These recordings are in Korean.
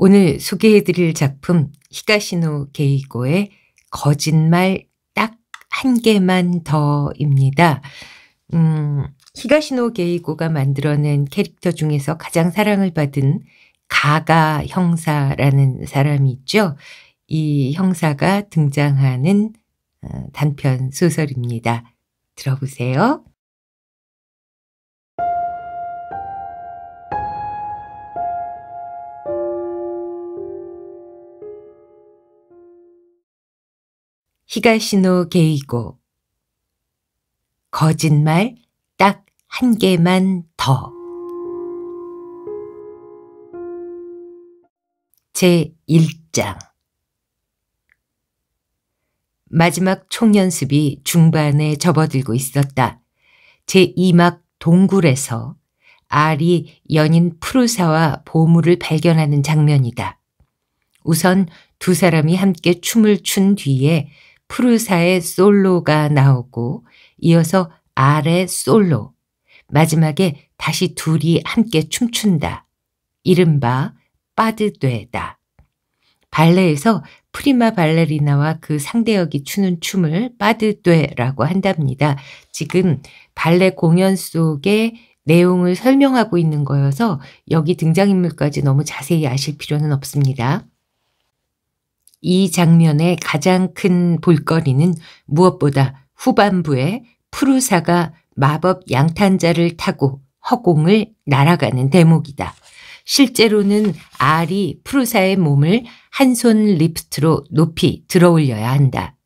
오늘 소개해드릴 작품 히가시노 게이고의 거짓말 딱 한 개만 더입니다. 음, 히가시노 게이고가 만들어낸 캐릭터 중에서 가장 사랑을 받은 가가 형사라는 사람이 있죠. 이 형사가 등장하는 어, 단편 소설입니다. 들어보세요. 히가시노 게이고 거짓말 딱 한 개만 더 제1장 마지막 총연습이 중반에 접어들고 있었다. 제2막 동굴에서 알이 연인 프루사와 보물을 발견하는 장면이다. 우선 두 사람이 함께 춤을 춘 뒤에 프루사의 솔로가 나오고 이어서 아래 솔로, 마지막에 다시 둘이 함께 춤춘다. 이른바 빠드되다. 발레에서 프리마 발레리나와 그 상대역이 추는 춤을 빠드되라고 한답니다. 지금 발레 공연 속의 내용을 설명하고 있는 거여서 여기 등장인물까지 너무 자세히 아실 필요는 없습니다. 이 장면의 가장 큰 볼거리는 무엇보다 후반부에 푸르사가 마법 양탄자를 타고 허공을 날아가는 대목이다. 실제로는 알이 푸르사의 몸을 한 손 리프트로 높이 들어올려야 한다.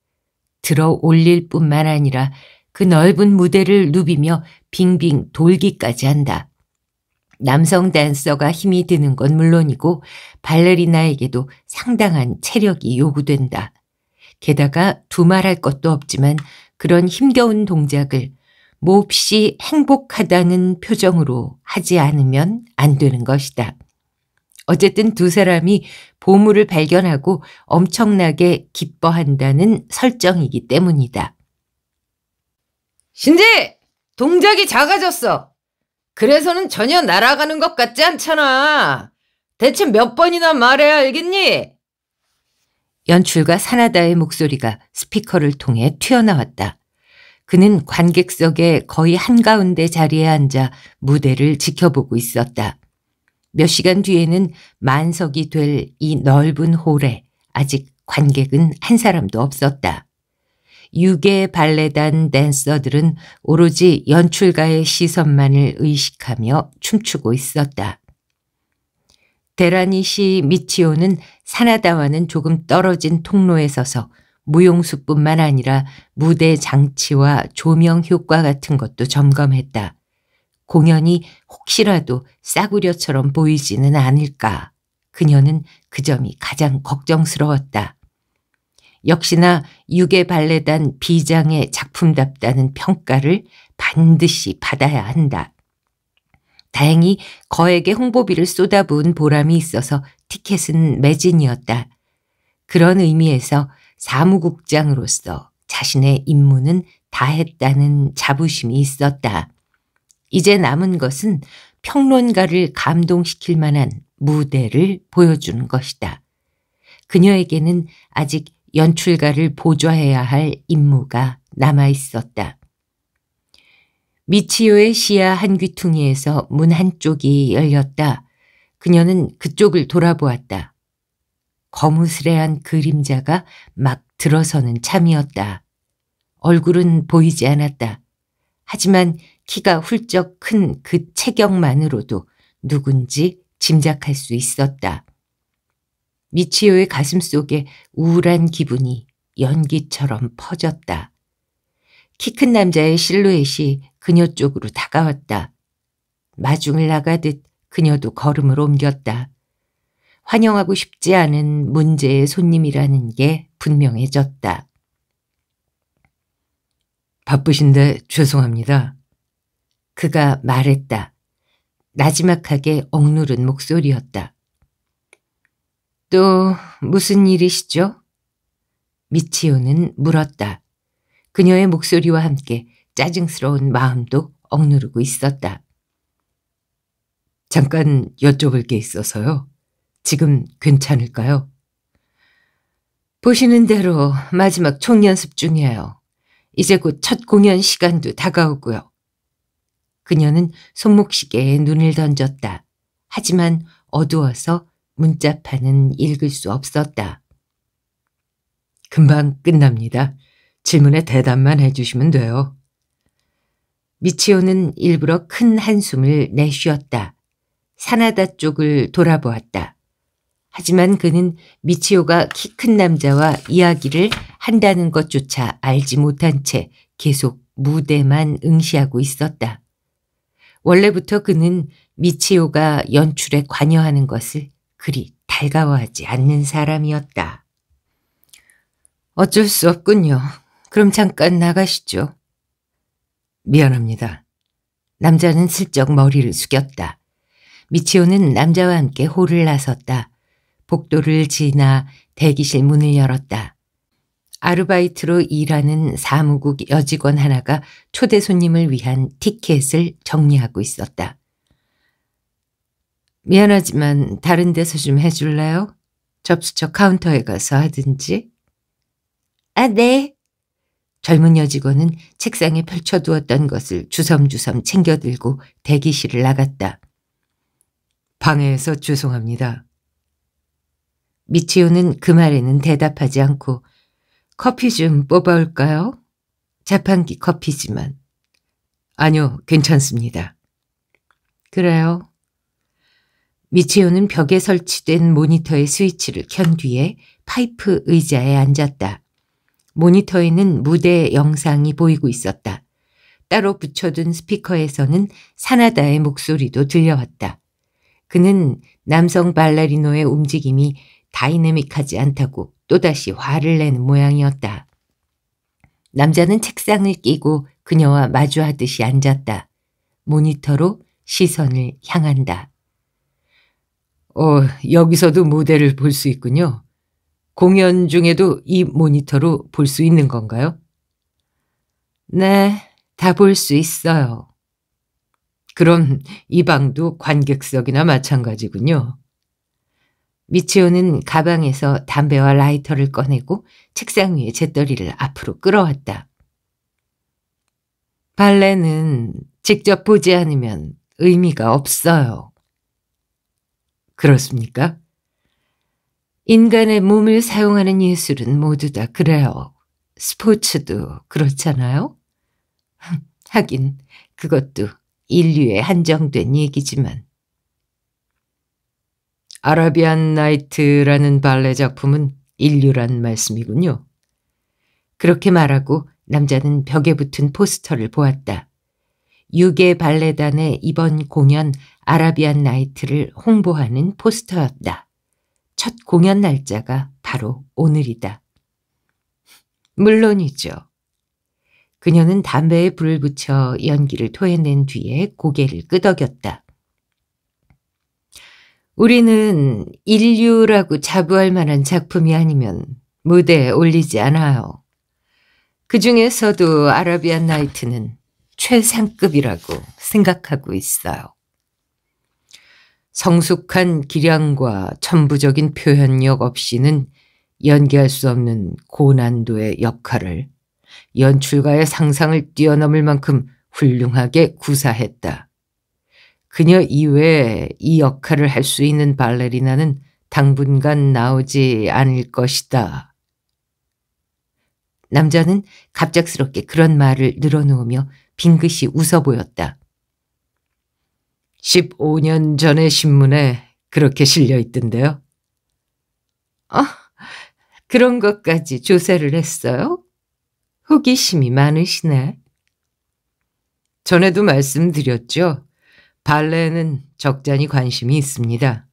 들어올릴 뿐만 아니라 그 넓은 무대를 누비며 빙빙 돌기까지 한다. 남성 댄서가 힘이 드는 건 물론이고 발레리나에게도 상당한 체력이 요구된다. 게다가 두말할 것도 없지만 그런 힘겨운 동작을 몹시 행복하다는 표정으로 하지 않으면 안 되는 것이다. 어쨌든 두 사람이 보물을 발견하고 엄청나게 기뻐한다는 설정이기 때문이다. 신지! 동작이 작아졌어! 그래서는 전혀 날아가는 것 같지 않잖아. 대체 몇 번이나 말해야 알겠니? 연출가 사나다의 목소리가 스피커를 통해 튀어나왔다. 그는 관객석의 거의 한가운데 자리에 앉아 무대를 지켜보고 있었다. 몇 시간 뒤에는 만석이 될 이 넓은 홀에 아직 관객은 한 사람도 없었다. 유괴 발레단 댄서들은 오로지 연출가의 시선만을 의식하며 춤추고 있었다. 데라니시 미치오는 사나다와는 조금 떨어진 통로에 서서 무용수뿐만 아니라 무대 장치와 조명 효과 같은 것도 점검했다. 공연이 혹시라도 싸구려처럼 보이지는 않을까. 그녀는 그 점이 가장 걱정스러웠다. 역시나 유괴 발레단 비장의 작품답다는 평가를 반드시 받아야 한다. 다행히 거액의 홍보비를 쏟아부은 보람이 있어서 티켓은 매진이었다. 그런 의미에서 사무국장으로서 자신의 임무는 다했다는 자부심이 있었다. 이제 남은 것은 평론가를 감동시킬 만한 무대를 보여주는 것이다. 그녀에게는 아직 연출가를 보좌해야 할 임무가 남아 있었다. 미치요의 시야 한 귀퉁이에서 문 한쪽이 열렸다. 그녀는 그쪽을 돌아보았다. 거무스레한 그림자가 막 들어서는 참이었다. 얼굴은 보이지 않았다. 하지만 키가 훌쩍 큰 그 체격만으로도 누군지 짐작할 수 있었다. 미치오의 가슴 속에 우울한 기분이 연기처럼 퍼졌다. 키 큰 남자의 실루엣이 그녀 쪽으로 다가왔다. 마중을 나가듯 그녀도 걸음을 옮겼다. 환영하고 싶지 않은 문제의 손님이라는 게 분명해졌다. 바쁘신데 죄송합니다. 그가 말했다. 나지막하게 억누른 목소리였다. 또 무슨 일이시죠? 미치오는 물었다. 그녀의 목소리와 함께 짜증스러운 마음도 억누르고 있었다. 잠깐 여쭤볼 게 있어서요. 지금 괜찮을까요? 보시는 대로 마지막 총연습 중이에요. 이제 곧 첫 공연 시간도 다가오고요. 그녀는 손목시계에 눈을 던졌다. 하지만 어두워서 문자판은 읽을 수 없었다. 금방 끝납니다. 질문에 대답만 해주시면 돼요. 미치오는 일부러 큰 한숨을 내쉬었다. 사나다 쪽을 돌아보았다. 하지만 그는 미치오가 키 큰 남자와 이야기를 한다는 것조차 알지 못한 채 계속 무대만 응시하고 있었다. 원래부터 그는 미치오가 연출에 관여하는 것을 그리 달가워하지 않는 사람이었다. 어쩔 수 없군요. 그럼 잠깐 나가시죠. 미안합니다. 남자는 슬쩍 머리를 숙였다. 미치오는 남자와 함께 홀을 나섰다. 복도를 지나 대기실 문을 열었다. 아르바이트로 일하는 사무국 여직원 하나가 초대 손님을 위한 티켓을 정리하고 있었다. 미안하지만 다른 데서 좀 해줄래요? 접수처 카운터에 가서 하든지. 아, 네. 젊은 여직원은 책상에 펼쳐두었던 것을 주섬주섬 챙겨들고 대기실을 나갔다. 방해해서 죄송합니다. 미치오는 그 말에는 대답하지 않고 커피 좀 뽑아올까요? 자판기 커피지만. 아니요, 괜찮습니다. 그래요. 미치우는 벽에 설치된 모니터의 스위치를 켠 뒤에 파이프 의자에 앉았다. 모니터에는 무대 영상이 보이고 있었다. 따로 붙여둔 스피커에서는 사나다의 목소리도 들려왔다. 그는 남성 발레리노의 움직임이 다이내믹하지 않다고 또다시 화를 내는 모양이었다. 남자는 책상을 끼고 그녀와 마주하듯이 앉았다. 모니터로 시선을 향한다. 어, 여기서도 무대를 볼 수 있군요. 공연 중에도 이 모니터로 볼 수 있는 건가요? 네, 다 볼 수 있어요. 그럼 이 방도 관객석이나 마찬가지군요. 미치오는 가방에서 담배와 라이터를 꺼내고 책상 위에 재떨이를 앞으로 끌어왔다. 발레는 직접 보지 않으면 의미가 없어요. 그렇습니까? 인간의 몸을 사용하는 예술은 모두 다 그래요. 스포츠도 그렇잖아요. 하긴 그것도 인류에 한정된 얘기지만. 아라비안 나이트라는 발레 작품은 인류란 말씀이군요. 그렇게 말하고 남자는 벽에 붙은 포스터를 보았다. 6개 발레단의 이번 공연 아라비안 나이트를 홍보하는 포스터였다. 첫 공연 날짜가 바로 오늘이다. 물론이죠. 그녀는 담배에 불을 붙여 연기를 토해낸 뒤에 고개를 끄덕였다. 우리는 인류라고 자부할 만한 작품이 아니면 무대에 올리지 않아요. 그 중에서도 아라비안 나이트는 최상급이라고 생각하고 있어요. 성숙한 기량과 천부적인 표현력 없이는 연기할 수 없는 고난도의 역할을 연출가의 상상을 뛰어넘을 만큼 훌륭하게 구사했다. 그녀 이외에 이 역할을 할 수 있는 발레리나는 당분간 나오지 않을 것이다. 남자는 갑작스럽게 그런 말을 늘어놓으며 빙긋이 웃어 보였다. 15년 전의 신문에 그렇게 실려 있던데요. 아, 그런 것까지 조사를 했어요? 호기심이 많으시네. 전에도 말씀드렸죠. 발레는 에 적잖이 관심이 있습니다.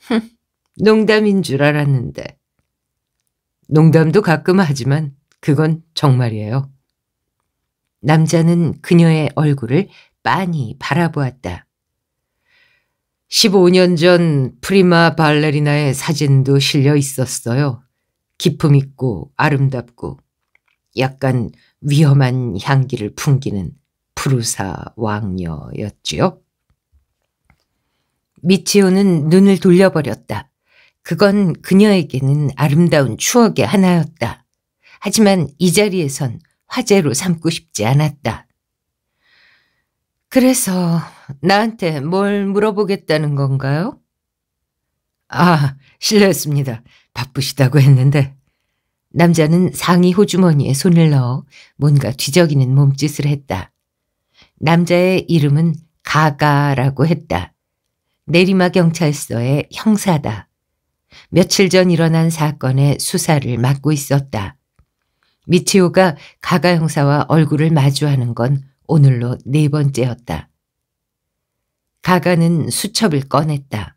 흥, 농담인 줄 알았는데. 농담도 가끔 하지만 그건 정말이에요. 남자는 그녀의 얼굴을 빤히 바라보았다. 15년 전 프리마 발레리나의 사진도 실려 있었어요. 기품 있고 아름답고 약간 위험한 향기를 풍기는 프루사 왕녀였지요. 미치오는 눈을 돌려버렸다. 그건 그녀에게는 아름다운 추억의 하나였다. 하지만 이 자리에선 화제로 삼고 싶지 않았다. 그래서 나한테 뭘 물어보겠다는 건가요? 아, 실례했습니다. 바쁘시다고 했는데. 남자는 상의 호주머니에 손을 넣어 뭔가 뒤적이는 몸짓을 했다. 남자의 이름은 가가라고 했다. 내리마 경찰서의 형사다. 며칠 전 일어난 사건의 수사를 맡고 있었다. 미치오가 가가 형사와 얼굴을 마주하는 건 오늘로 네 번째였다. 가가는 수첩을 꺼냈다.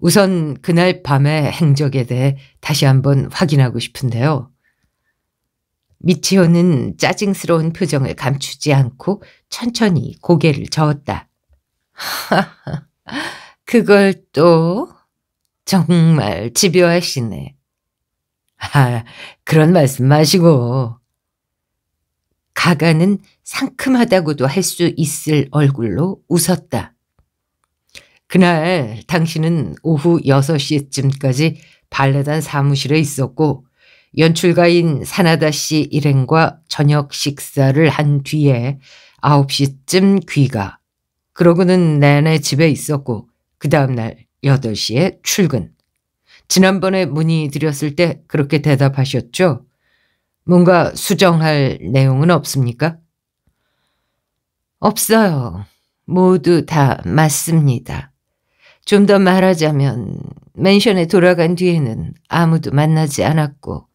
우선 그날 밤의 행적에 대해 다시 한번 확인하고 싶은데요. 미치호는 짜증스러운 표정을 감추지 않고 천천히 고개를 저었다. 하하, 그걸 또 정말 집요하시네. 아, 그런 말씀 마시고. 가가는 상큼하다고도 할 수 있을 얼굴로 웃었다. 그날 당신은 오후 6시쯤까지 발레단 사무실에 있었고 연출가인 사나다 씨 일행과 저녁 식사를 한 뒤에 9시쯤 귀가 그러고는 내내 집에 있었고 그 다음날 8시에 출근. 지난번에 문의드렸을 때 그렇게 대답하셨죠? 뭔가 수정할 내용은 없습니까? 없어요. 모두 다 맞습니다. 좀 더 말하자면 맨션에 돌아간 뒤에는 아무도 만나지 않았고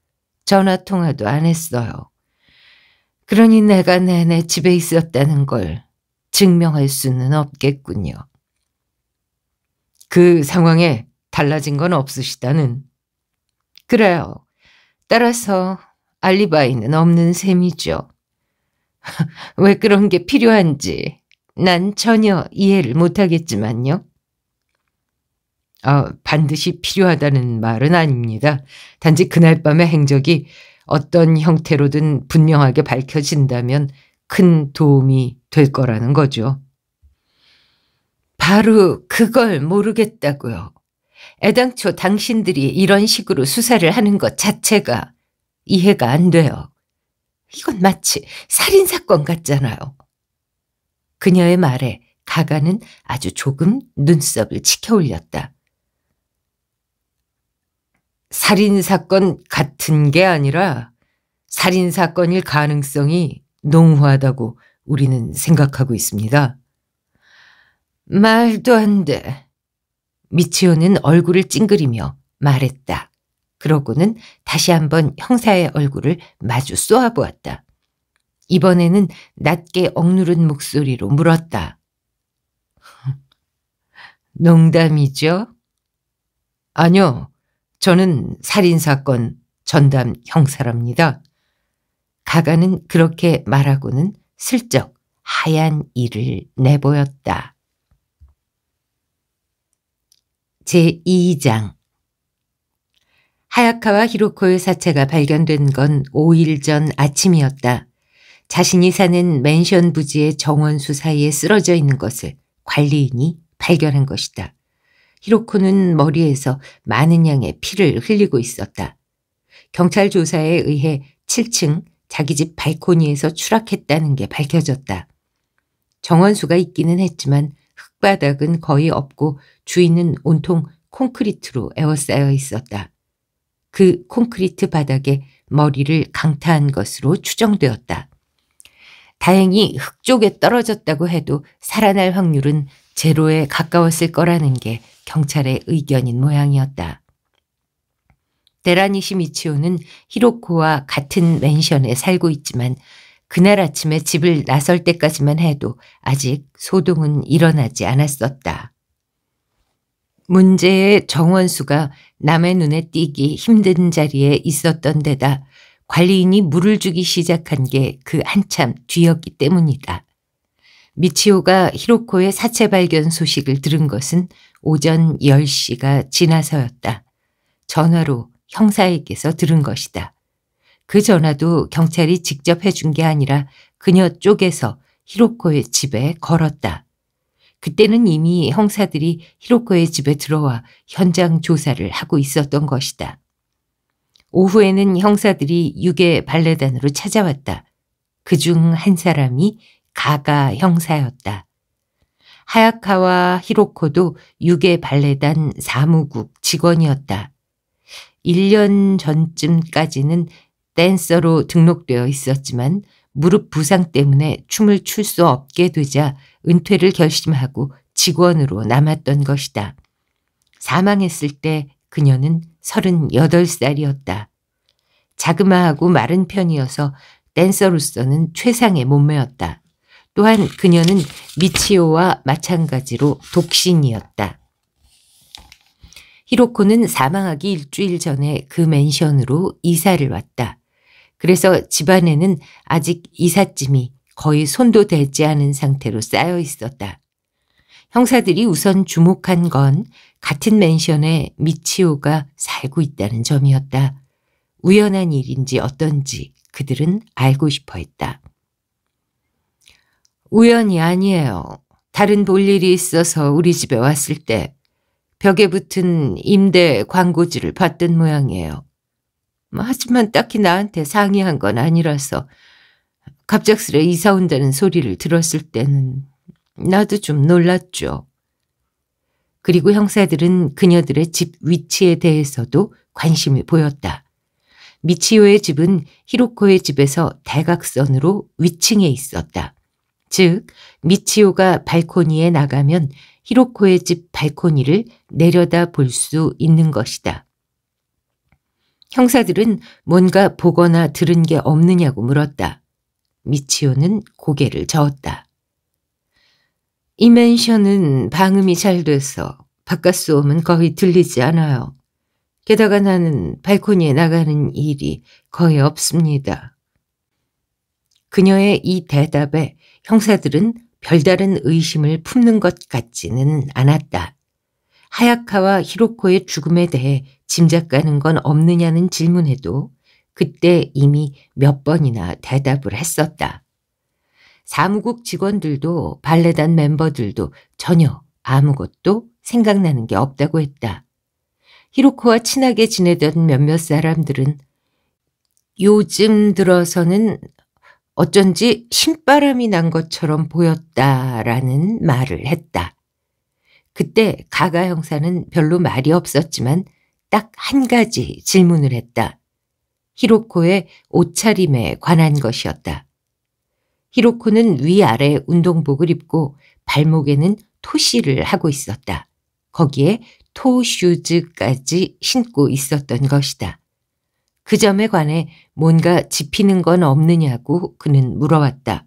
전화 통화도 안 했어요. 그러니 내가 내내 집에 있었다는 걸 증명할 수는 없겠군요. 그 상황에 달라진 건 없으시다는. 그래요. 따라서 알리바이는 없는 셈이죠. 왜 그런 게 필요한지 난 전혀 이해를 못하겠지만요. 아, 반드시 필요하다는 말은 아닙니다. 단지 그날 밤의 행적이 어떤 형태로든 분명하게 밝혀진다면 큰 도움이 될 거라는 거죠. 바로 그걸 모르겠다고요. 애당초 당신들이 이런 식으로 수사를 하는 것 자체가 이해가 안 돼요. 이건 마치 살인사건 같잖아요. 그녀의 말에 가가는 아주 조금 눈썹을 치켜 올렸다. 살인사건 같은 게 아니라 살인사건일 가능성이 농후하다고 우리는 생각하고 있습니다. 말도 안 돼. 미치오는 얼굴을 찡그리며 말했다. 그러고는 다시 한번 형사의 얼굴을 마주 쏘아보았다. 이번에는 낮게 억누른 목소리로 물었다. 농담이죠? 아니요. 저는 살인사건 전담 형사랍니다. 가가는 그렇게 말하고는 슬쩍 하얀 이를 내보였다. 제2장 하야카와 히로코의 사체가 발견된 건 5일 전 아침이었다. 자신이 사는 맨션 부지의 정원수 사이에 쓰러져 있는 것을 관리인이 발견한 것이다. 히로코는 머리에서 많은 양의 피를 흘리고 있었다. 경찰 조사에 의해 7층 자기 집 발코니에서 추락했다는 게 밝혀졌다. 정원수가 있기는 했지만 흙바닥은 거의 없고 주인은 온통 콘크리트로 에워싸여 있었다. 그 콘크리트 바닥에 머리를 강타한 것으로 추정되었다. 다행히 흙 쪽에 떨어졌다고 해도 살아날 확률은 제로에 가까웠을 거라는 게 경찰의 의견인 모양이었다. 데라니시 미치오는 히로코와 같은 맨션에 살고 있지만 그날 아침에 집을 나설 때까지만 해도 아직 소동은 일어나지 않았었다. 문제의 정원수가 남의 눈에 띄기 힘든 자리에 있었던 데다 관리인이 물을 주기 시작한 게 그 한참 뒤였기 때문이다. 미치오가 히로코의 사체 발견 소식을 들은 것은 오전 10시가 지나서였다. 전화로 형사에게서 들은 것이다. 그 전화도 경찰이 직접 해준 게 아니라 그녀 쪽에서 히로코의 집에 걸었다. 그때는 이미 형사들이 히로코의 집에 들어와 현장 조사를 하고 있었던 것이다. 오후에는 형사들이 6의 발레단으로 찾아왔다. 그 중 한 사람이 가가 형사였다. 하야카와 히로코도 6의 발레단 사무국 직원이었다. 1년 전쯤까지는 댄서로 등록되어 있었지만 무릎 부상 때문에 춤을 출 수 없게 되자 은퇴를 결심하고 직원으로 남았던 것이다. 사망했을 때 그녀는 38살이었다. 자그마하고 마른 편이어서 댄서로서는 최상의 몸매였다. 또한 그녀는 미치오와 마찬가지로 독신이었다. 히로코는 사망하기 일주일 전에 그 맨션으로 이사를 왔다. 그래서 집안에는 아직 이삿짐이 거의 손도 댈지 않은 상태로 쌓여 있었다. 형사들이 우선 주목한 건 같은 맨션에 미치오가 살고 있다는 점이었다. 우연한 일인지 어떤지 그들은 알고 싶어 했다. 우연이 아니에요. 다른 볼 일이 있어서 우리 집에 왔을 때 벽에 붙은 임대 광고지를 봤던 모양이에요. 뭐 하지만 딱히 나한테 상의한 건 아니라서 갑작스레 이사 온다는 소리를 들었을 때는 나도 좀 놀랐죠. 그리고 형사들은 그녀들의 집 위치에 대해서도 관심을 보였다. 미치오의 집은 히로코의 집에서 대각선으로 위층에 있었다. 즉, 미치오가 발코니에 나가면 히로코의 집 발코니를 내려다 볼 수 있는 것이다. 형사들은 뭔가 보거나 들은 게 없느냐고 물었다. 미치오는 고개를 저었다. 이 맨션은 방음이 잘 돼서 바깥 소음은 거의 들리지 않아요. 게다가 나는 발코니에 나가는 일이 거의 없습니다. 그녀의 이 대답에 형사들은 별다른 의심을 품는 것 같지는 않았다. 하야카와 히로코의 죽음에 대해 짐작 가는 건 없느냐는 질문에도 그때 이미 몇 번이나 대답을 했었다. 사무국 직원들도 발레단 멤버들도 전혀 아무것도 생각나는 게 없다고 했다. 히로코와 친하게 지내던 몇몇 사람들은 요즘 들어서는 어쩐지 신바람이 난 것처럼 보였다라는 말을 했다. 그때 가가 형사는 별로 말이 없었지만 딱 한 가지 질문을 했다. 히로코의 옷차림에 관한 것이었다. 히로코는 위아래 운동복을 입고 발목에는 토시를 하고 있었다. 거기에 토슈즈까지 신고 있었던 것이다. 그 점에 관해 뭔가 지피는 건 없느냐고 그는 물어왔다.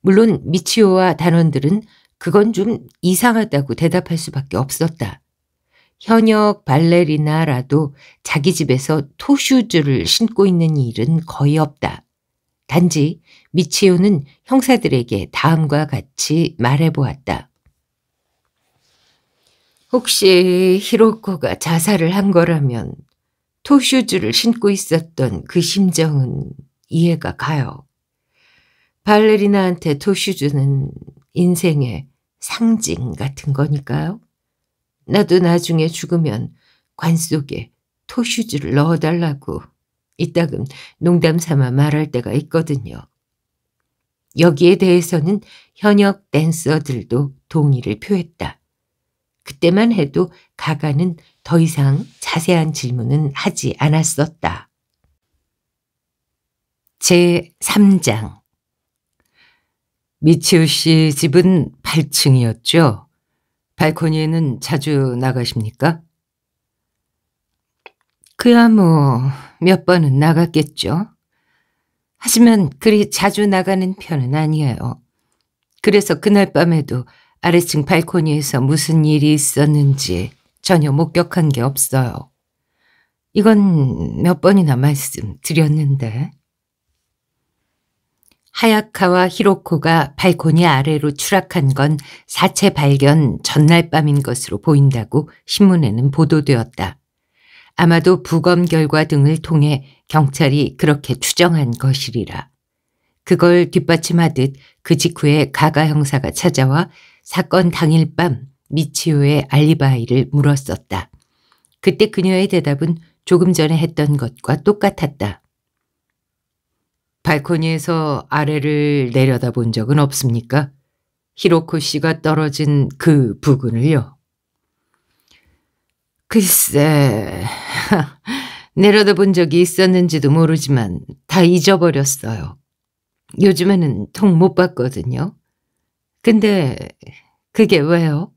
물론 미치오와 단원들은 그건 좀 이상하다고 대답할 수밖에 없었다. 현역 발레리나라도 자기 집에서 토슈즈를 신고 있는 일은 거의 없다. 단지 미치오는 형사들에게 다음과 같이 말해보았다. 혹시 히로코가 자살을 한 거라면 토슈즈를 신고 있었던 그 심정은 이해가 가요. 발레리나한테 토슈즈는 인생의 상징 같은 거니까요. 나도 나중에 죽으면 관 속에 토슈즈를 넣어달라고 이따금 농담 삼아 말할 때가 있거든요. 여기에 대해서는 현역 댄서들도 동의를 표했다. 그때만 해도 가가는 더 이상 자세한 질문은 하지 않았었다. 제3장 미치우 씨 집은 8층이었죠? 발코니에는 자주 나가십니까? 그야 뭐 몇 번은 나갔겠죠. 하지만 그리 자주 나가는 편은 아니에요. 그래서 그날 밤에도 아래층 발코니에서 무슨 일이 있었는지 전혀 목격한 게 없어요. 이건 몇 번이나 말씀드렸는데. 하야카와 히로코가 발코니 아래로 추락한 건 사체 발견 전날 밤인 것으로 보인다고 신문에는 보도되었다. 아마도 부검 결과 등을 통해 경찰이 그렇게 추정한 것이리라. 그걸 뒷받침하듯 그 직후에 가가 형사가 찾아와 사건 당일 밤 미치오의 알리바이를 물었었다. 그때 그녀의 대답은 조금 전에 했던 것과 똑같았다. 발코니에서 아래를 내려다본 적은 없습니까? 히로코 씨가 떨어진 그 부근을요. 글쎄, 내려다본 적이 있었는지도 모르지만 다 잊어버렸어요. 요즘에는 통 못 봤거든요. 근데 그게 왜요?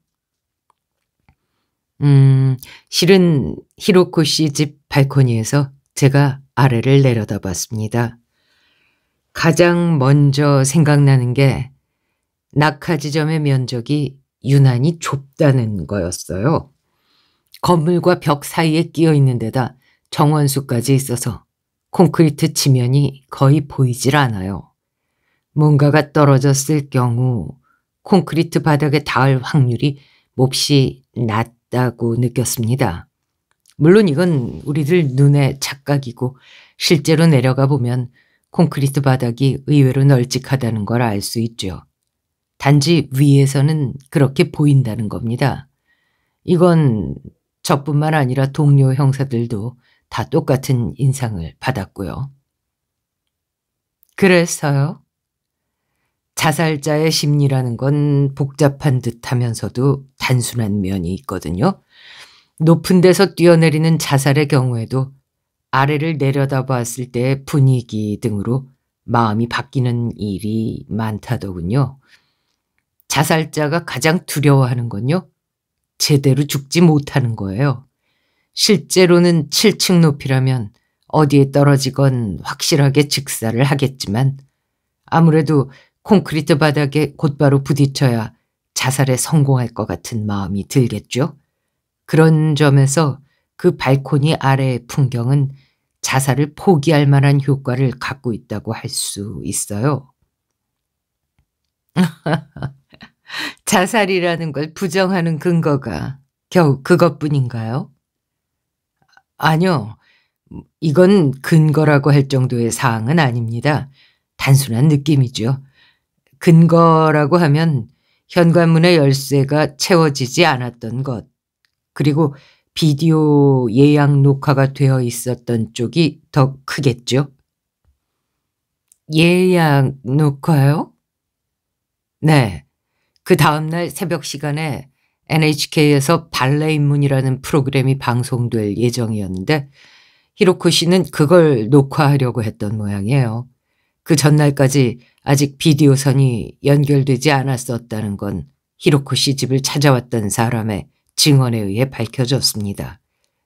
음, 실은 히로코 씨 집 발코니에서 제가 아래를 내려다봤습니다. 가장 먼저 생각나는 게 낙하지점의 면적이 유난히 좁다는 거였어요. 건물과 벽 사이에 끼어 있는 데다 정원수까지 있어서 콘크리트 지면이 거의 보이질 않아요. 뭔가가 떨어졌을 경우 콘크리트 바닥에 닿을 확률이 몹시 낮다고 느꼈습니다. 물론 이건 우리들 눈의 착각이고 실제로 내려가 보면 콘크리트 바닥이 의외로 널찍하다는 걸 알 수 있죠. 단지 위에서는 그렇게 보인다는 겁니다. 이건 저뿐만 아니라 동료 형사들도 다 똑같은 인상을 받았고요. 그래서요? 자살자의 심리라는 건 복잡한 듯 하면서도 단순한 면이 있거든요. 높은 데서 뛰어내리는 자살의 경우에도 아래를 내려다봤을 때 분위기 등으로 마음이 바뀌는 일이 많다더군요. 자살자가 가장 두려워하는 건요. 제대로 죽지 못하는 거예요. 실제로는 7층 높이라면 어디에 떨어지건 확실하게 즉사를 하겠지만 아무래도 콘크리트 바닥에 곧바로 부딪혀야 자살에 성공할 것 같은 마음이 들겠죠. 그런 점에서 그 발코니 아래의 풍경은 자살을 포기할 만한 효과를 갖고 있다고 할 수 있어요. 자살이라는 걸 부정하는 근거가 겨우 그것뿐인가요? 아니요. 이건 근거라고 할 정도의 사항은 아닙니다. 단순한 느낌이죠. 근거라고 하면 현관문의 열쇠가 채워지지 않았던 것, 그리고 비디오 예약 녹화가 되어 있었던 쪽이 더 크겠죠? 예약 녹화요? 네. 그 다음날 새벽 시간에 NHK에서 발레 인문이라는 프로그램이 방송될 예정이었는데 히로코 씨는 그걸 녹화하려고 했던 모양이에요. 그 전날까지 아직 비디오선이 연결되지 않았었다는 건 히로코 씨 집을 찾아왔던 사람의 증언에 의해 밝혀졌습니다.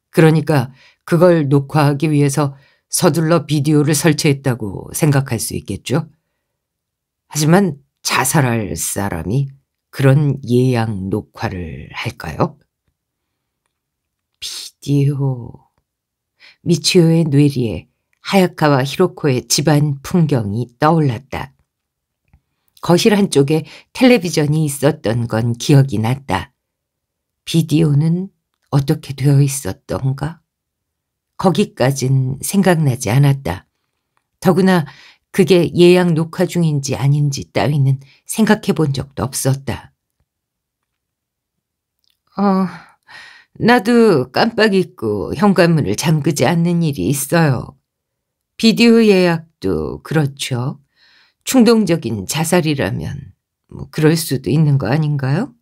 그러니까 그걸 녹화하기 위해서 서둘러 비디오를 설치했다고 생각할 수 있겠죠. 하지만 자살할 사람이 그런 예약 녹화를 할까요? 비디오. 미치오의 뇌리에 하야카와 히로코의 집안 풍경이 떠올랐다. 거실 한쪽에 텔레비전이 있었던 건 기억이 났다. 비디오는 어떻게 되어 있었던가? 거기까진 생각나지 않았다. 더구나 그게 예약 녹화 중인지 아닌지 따위는 생각해 본 적도 없었다. 어, 나도 깜빡 잊고 현관문을 잠그지 않는 일이 있어요. 비디오 예약도 그렇죠. 충동적인 자살이라면 뭐 그럴 수도 있는 거 아닌가요?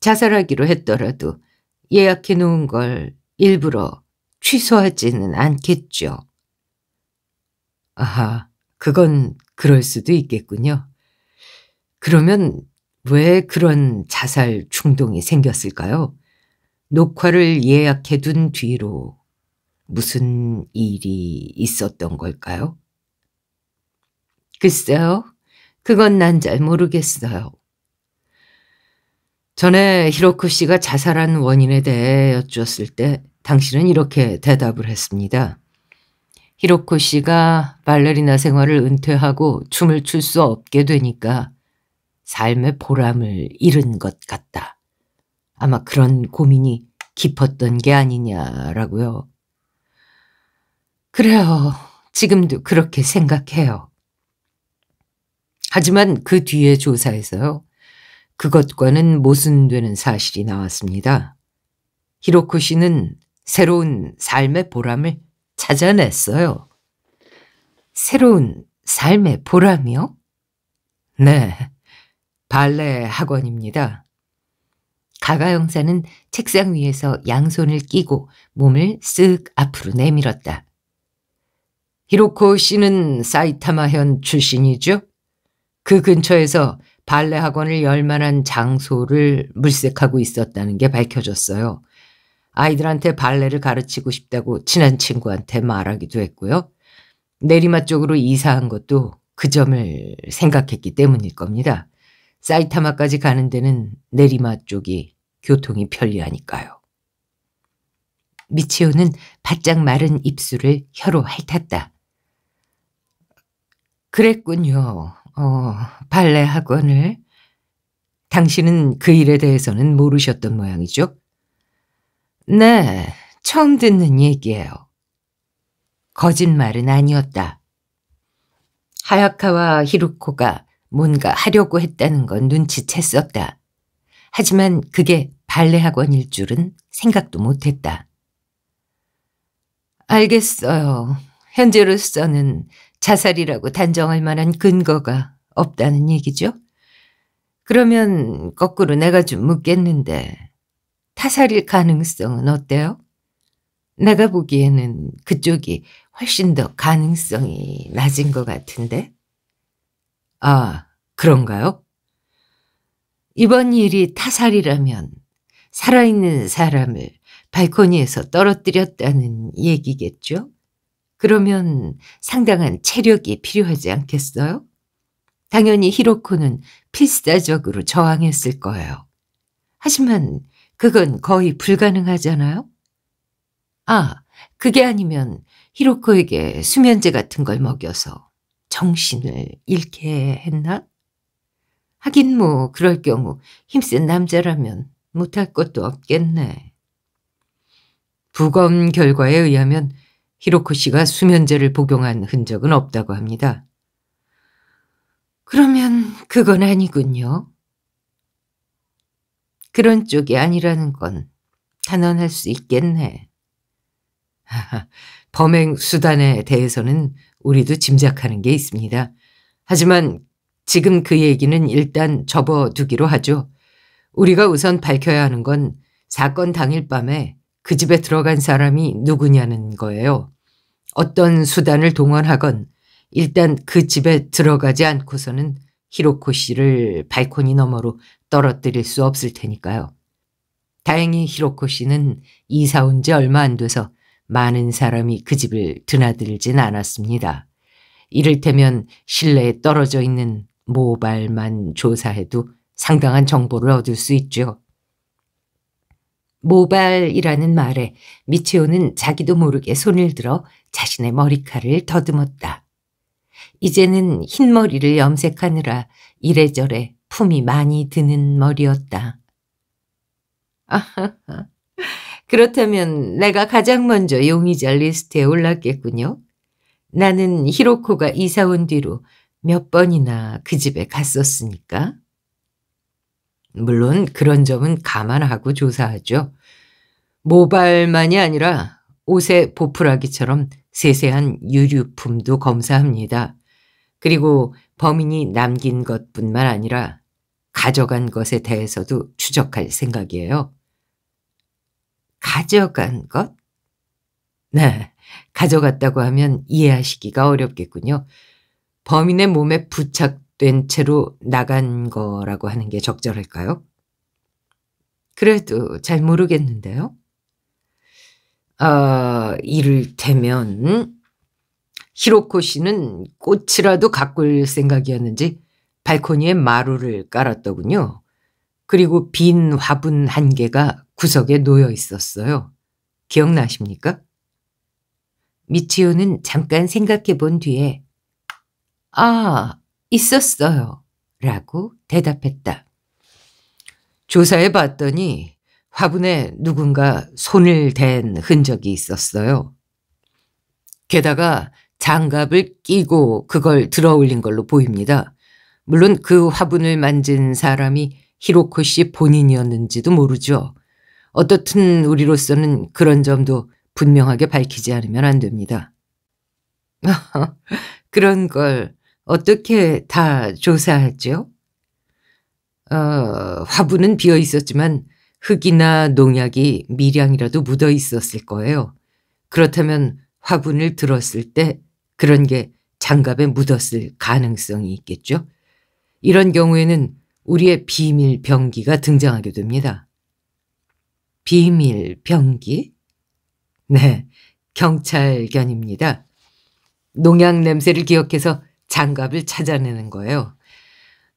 자살하기로 했더라도 예약해 놓은 걸 일부러 취소하지는 않겠죠. 아하, 그건 그럴 수도 있겠군요. 그러면 왜 그런 자살 충동이 생겼을까요? 녹화를 예약해 둔 뒤로 무슨 일이 있었던 걸까요? 글쎄요. 그건 난 잘 모르겠어요. 전에 히로코 씨가 자살한 원인에 대해 여쭈었을 때 당신은 이렇게 대답을 했습니다. 히로코 씨가 발레리나 생활을 은퇴하고 춤을 출 수 없게 되니까 삶의 보람을 잃은 것 같다. 아마 그런 고민이 깊었던 게 아니냐라고요. 그래요. 지금도 그렇게 생각해요. 하지만 그 뒤에 조사에서요. 그것과는 모순되는 사실이 나왔습니다. 히로코 씨는 새로운 삶의 보람을 찾아냈어요. 새로운 삶의 보람이요? 네, 발레 학원입니다. 가가 형사는 책상 위에서 양손을 끼고 몸을 쓱 앞으로 내밀었다. 히로코 씨는 사이타마현 출신이죠? 그 근처에서 발레 학원을 열 만한 장소를 물색하고 있었다는 게 밝혀졌어요. 아이들한테 발레를 가르치고 싶다고 친한 친구한테 말하기도 했고요. 내리마 쪽으로 이사한 것도 그 점을 생각했기 때문일 겁니다. 사이타마까지 가는 데는 내리마 쪽이 교통이 편리하니까요. 미치오는 바짝 마른 입술을 혀로 핥았다. 그랬군요. 어, 발레 학원을? 당신은 그 일에 대해서는 모르셨던 모양이죠? 네, 처음 듣는 얘기예요. 거짓말은 아니었다. 하야카와 히루코가 뭔가 하려고 했다는 건 눈치챘었다. 하지만 그게 발레 학원일 줄은 생각도 못했다. 알겠어요. 현재로서는 자살이라고 단정할 만한 근거가 없다는 얘기죠. 그러면 거꾸로 내가 좀 묻겠는데 타살일 가능성은 어때요? 내가 보기에는 그쪽이 훨씬 더 가능성이 낮은 것 같은데? 아, 그런가요? 이번 일이 타살이라면 살아있는 사람을 발코니에서 떨어뜨렸다는 얘기겠죠? 그러면 상당한 체력이 필요하지 않겠어요? 당연히 히로코는 필사적으로 저항했을 거예요. 하지만 그건 거의 불가능하잖아요? 아, 그게 아니면 히로코에게 수면제 같은 걸 먹여서 정신을 잃게 했나? 하긴 뭐 그럴 경우 힘센 남자라면 못할 것도 없겠네. 부검 결과에 의하면 히로코 씨가 수면제를 복용한 흔적은 없다고 합니다. 그러면 그건 아니군요. 그런 쪽이 아니라는 건 단언할 수 있겠네. 범행 수단에 대해서는 우리도 짐작하는 게 있습니다. 하지만 지금 그 얘기는 일단 접어두기로 하죠. 우리가 우선 밝혀야 하는 건 사건 당일 밤에 그 집에 들어간 사람이 누구냐는 거예요. 어떤 수단을 동원하건 일단 그 집에 들어가지 않고서는 히로코 씨를 발코니 너머로 떨어뜨릴 수 없을 테니까요. 다행히 히로코 씨는 이사 온 지 얼마 안 돼서 많은 사람이 그 집을 드나들진 않았습니다. 이를테면 실내에 떨어져 있는 모발만 조사해도 상당한 정보를 얻을 수 있죠. 모발이라는 말에 미치오는 자기도 모르게 손을 들어 자신의 머리카락을 더듬었다. 이제는 흰머리를 염색하느라 이래저래 품이 많이 드는 머리였다. 그렇다면 내가 가장 먼저 용의자 리스트에 올랐겠군요. 나는 히로코가 이사 온 뒤로 몇 번이나 그 집에 갔었으니까. 물론 그런 점은 감안하고 조사하죠. 모발만이 아니라 옷의 보풀하기처럼 세세한 유류품도 검사합니다. 그리고 범인이 남긴 것뿐만 아니라 가져간 것에 대해서도 추적할 생각이에요. 가져간 것? 네, 가져갔다고 하면 이해하시기가 어렵겠군요. 범인의 몸에 부착 된 채로 나간 거라고 하는 게 적절할까요? 그래도 잘 모르겠는데요. 아, 이를테면 히로코 씨는 꽃이라도 가꿀 생각이었는지 발코니에 마루를 깔았더군요. 그리고 빈 화분 한 개가 구석에 놓여 있었어요. 기억나십니까? 미치오는 잠깐 생각해 본 뒤에 아, 있었어요. 라고 대답했다. 조사해 봤더니 화분에 누군가 손을 댄 흔적이 있었어요. 게다가 장갑을 끼고 그걸 들어 올린 걸로 보입니다. 물론 그 화분을 만진 사람이 히로코 씨 본인이었는지도 모르죠. 어떻든 우리로서는 그런 점도 분명하게 밝히지 않으면 안 됩니다. 그런 걸 어떻게 다 조사하죠? 어, 화분은 비어 있었지만 흙이나 농약이 미량이라도 묻어 있었을 거예요. 그렇다면 화분을 들었을 때 그런 게 장갑에 묻었을 가능성이 있겠죠. 이런 경우에는 우리의 비밀 병기가 등장하게 됩니다. 비밀 병기? 네, 경찰견입니다. 농약 냄새를 기억해서 장갑을 찾아내는 거예요.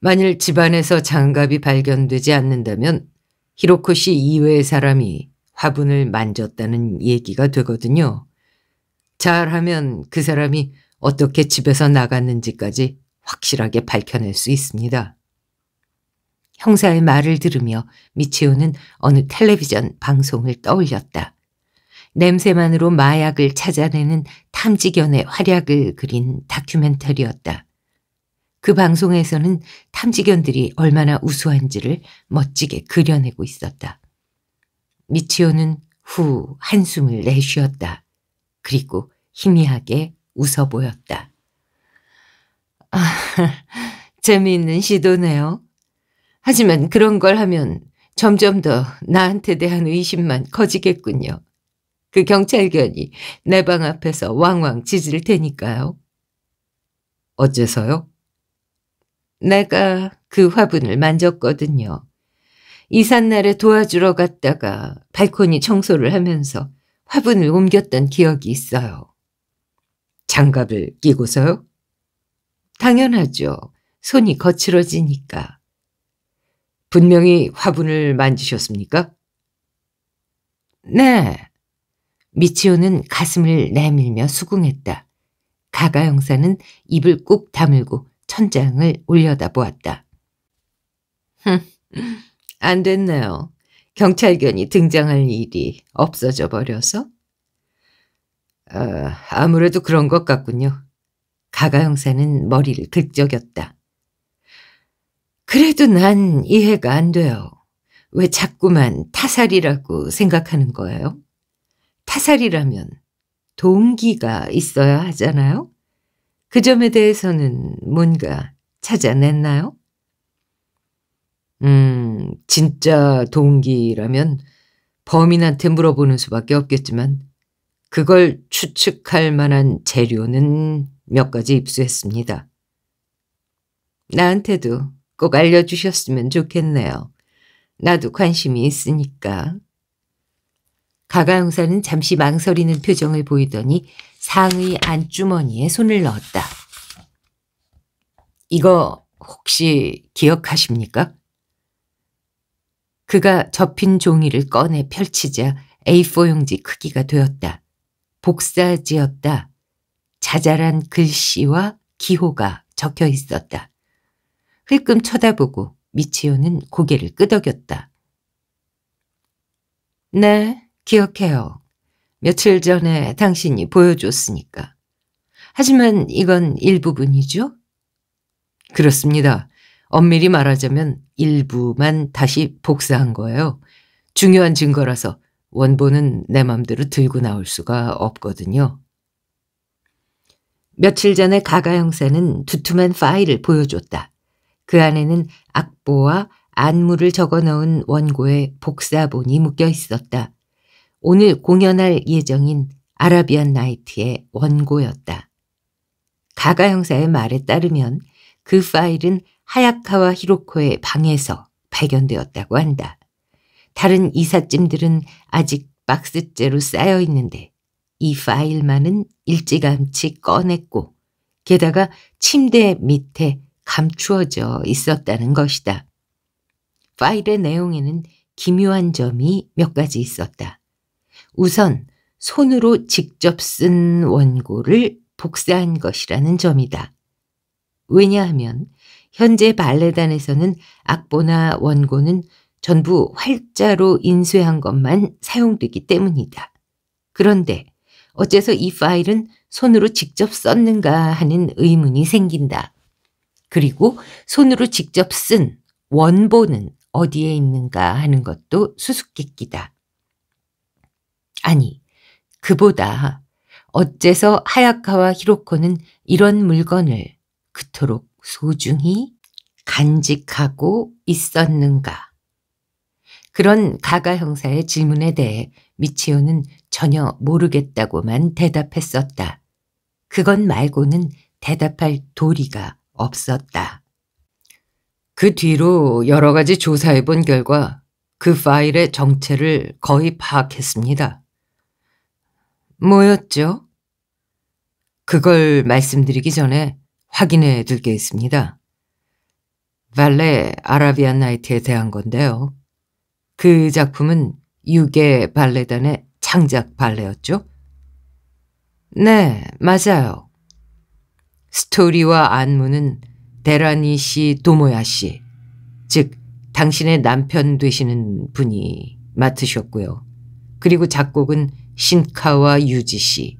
만일 집안에서 장갑이 발견되지 않는다면 히로코 시 이외의 사람이 화분을 만졌다는 얘기가 되거든요. 잘하면 그 사람이 어떻게 집에서 나갔는지까지 확실하게 밝혀낼 수 있습니다. 형사의 말을 들으며 미치오는 어느 텔레비전 방송을 떠올렸다. 냄새만으로 마약을 찾아내는 탐지견의 활약을 그린 다큐멘터리였다. 그 방송에서는 탐지견들이 얼마나 우수한지를 멋지게 그려내고 있었다. 미치오는 후 한숨을 내쉬었다. 그리고 희미하게 웃어 보였다. 아, 재미있는 시도네요. 하지만 그런 걸 하면 점점 더 나한테 대한 의심만 커지겠군요. 그 경찰견이 내 방 앞에서 왕왕 짖을 테니까요. 어째서요? 내가 그 화분을 만졌거든요. 이삿날에 도와주러 갔다가 발코니 청소를 하면서 화분을 옮겼던 기억이 있어요. 장갑을 끼고서요? 당연하죠. 손이 거칠어지니까. 분명히 화분을 만지셨습니까? 네. 미치오는 가슴을 내밀며 수긍했다. 가가 형사는 입을 꾹 다물고 천장을 올려다보았다. 흠, 안 됐네요. 경찰견이 등장할 일이 없어져 버려서? 어, 아무래도 그런 것 같군요. 가가 형사는 머리를 긁적였다. 그래도 난 이해가 안 돼요. 왜 자꾸만 타살이라고 생각하는 거예요? 타살이라면 동기가 있어야 하잖아요. 그 점에 대해서는 뭔가 찾아냈나요? 음, 진짜 동기라면 범인한테 물어보는 수밖에 없겠지만 그걸 추측할 만한 재료는 몇 가지 입수했습니다. 나한테도 꼭 알려주셨으면 좋겠네요. 나도 관심이 있으니까. 가가 형사는 잠시 망설이는 표정을 보이더니 상의 안주머니에 손을 넣었다. 이거 혹시 기억하십니까? 그가 접힌 종이를 꺼내 펼치자 A4용지 크기가 되었다. 복사지였다. 자잘한 글씨와 기호가 적혀 있었다. 흘끔 쳐다보고 미치오는 고개를 끄덕였다. 네, 기억해요. 며칠 전에 당신이 보여줬으니까. 하지만 이건 일부분이죠? 그렇습니다. 엄밀히 말하자면 일부만 다시 복사한 거예요. 중요한 증거라서 원본은 내 맘대로 들고 나올 수가 없거든요. 며칠 전에 가가 형사는 두툼한 파일을 보여줬다. 그 안에는 악보와 안무를 적어 넣은 원고의 복사본이 묶여 있었다. 오늘 공연할 예정인 아라비안 나이트의 원고였다. 가가 형사의 말에 따르면 그 파일은 하야카와 히로코의 방에서 발견되었다고 한다. 다른 이삿짐들은 아직 박스째로 쌓여 있는데 이 파일만은 일찌감치 꺼냈고 게다가 침대 밑에 감추어져 있었다는 것이다. 파일의 내용에는 기묘한 점이 몇 가지 있었다. 우선 손으로 직접 쓴 원고를 복사한 것이라는 점이다. 왜냐하면 현재 발레단에서는 악보나 원고는 전부 활자로 인쇄한 것만 사용되기 때문이다. 그런데 어째서 이 파일은 손으로 직접 썼는가 하는 의문이 생긴다. 그리고 손으로 직접 쓴 원본은 어디에 있는가 하는 것도 수수께끼다. 아니, 그보다 어째서 하야카와 히로코는 이런 물건을 그토록 소중히 간직하고 있었는가? 그런 가가 형사의 질문에 대해 미치오는 전혀 모르겠다고만 대답했었다. 그건 말고는 대답할 도리가 없었다. 그 뒤로 여러 가지 조사해본 결과 그 파일의 정체를 거의 파악했습니다. 뭐였죠? 그걸 말씀드리기 전에 확인해 둘게 있습니다. 발레 아라비안 나이트에 대한 건데요. 그 작품은 유개 발레단의 창작 발레였죠? 네, 맞아요. 스토리와 안무는 데라니 시 도모야 씨, 즉 당신의 남편 되시는 분이 맡으셨고요. 그리고 작곡은 신카와 유지 씨.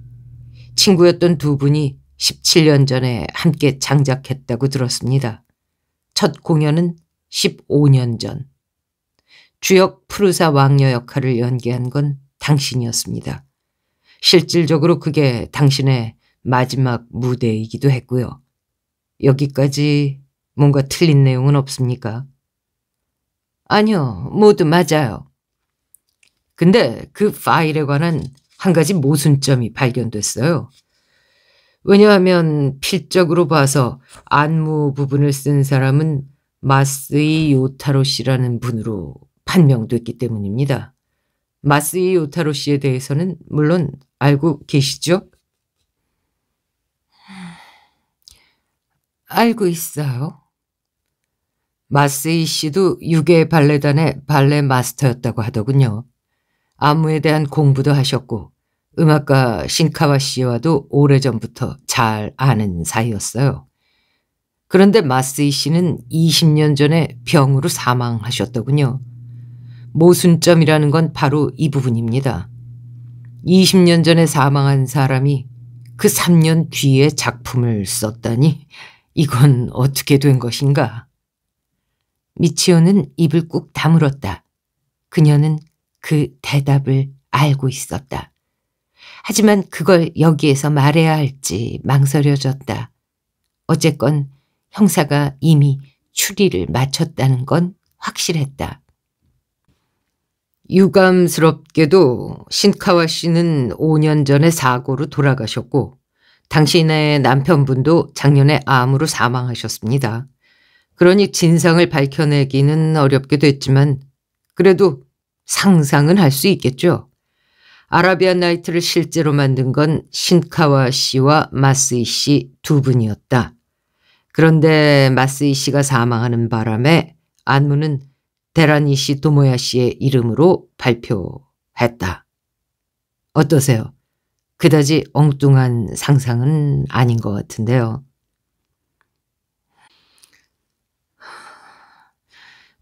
친구였던 두 분이 17년 전에 함께 장작했다고 들었습니다. 첫 공연은 15년 전. 주역 프루사 왕녀 역할을 연기한 건 당신이었습니다. 실질적으로 그게 당신의 마지막 무대이기도 했고요. 여기까지 뭔가 틀린 내용은 없습니까? 아니요, 모두 맞아요. 근데 그 파일에 관한 한 가지 모순점이 발견됐어요. 왜냐하면 필적으로 봐서 안무 부분을 쓴 사람은 마스이 요타로 씨라는 분으로 판명됐기 때문입니다. 마스이 요타로 씨에 대해서는 물론 알고 계시죠? 알고 있어요. 마스이 씨도 6개 발레단의 발레 마스터였다고 하더군요. 안무에 대한 공부도 하셨고 음악가 신카와 씨와도 오래전부터 잘 아는 사이였어요. 그런데 마스이 씨는 20년 전에 병으로 사망하셨더군요. 모순점이라는 건 바로 이 부분입니다. 20년 전에 사망한 사람이 그 3년 뒤에 작품을 썼다니 이건 어떻게 된 것인가. 미치오는 입을 꾹 다물었다. 그녀는 그 대답을 알고 있었다. 하지만 그걸 여기에서 말해야 할지 망설여졌다. 어쨌건 형사가 이미 추리를 마쳤다는 건 확실했다. 유감스럽게도 신카와 씨는 5년 전에 사고로 돌아가셨고 당신의 남편분도 작년에 암으로 사망하셨습니다. 그러니 진상을 밝혀내기는 어렵게 됐지만 그래도 상상은 할 수 있겠죠. 아라비안 나이트를 실제로 만든 건 신카와 씨와 마스이 씨 두 분이었다. 그런데 마스이 씨가 사망하는 바람에 안무는 데라니 씨 도모야 씨의 이름으로 발표했다. 어떠세요? 그다지 엉뚱한 상상은 아닌 것 같은데요.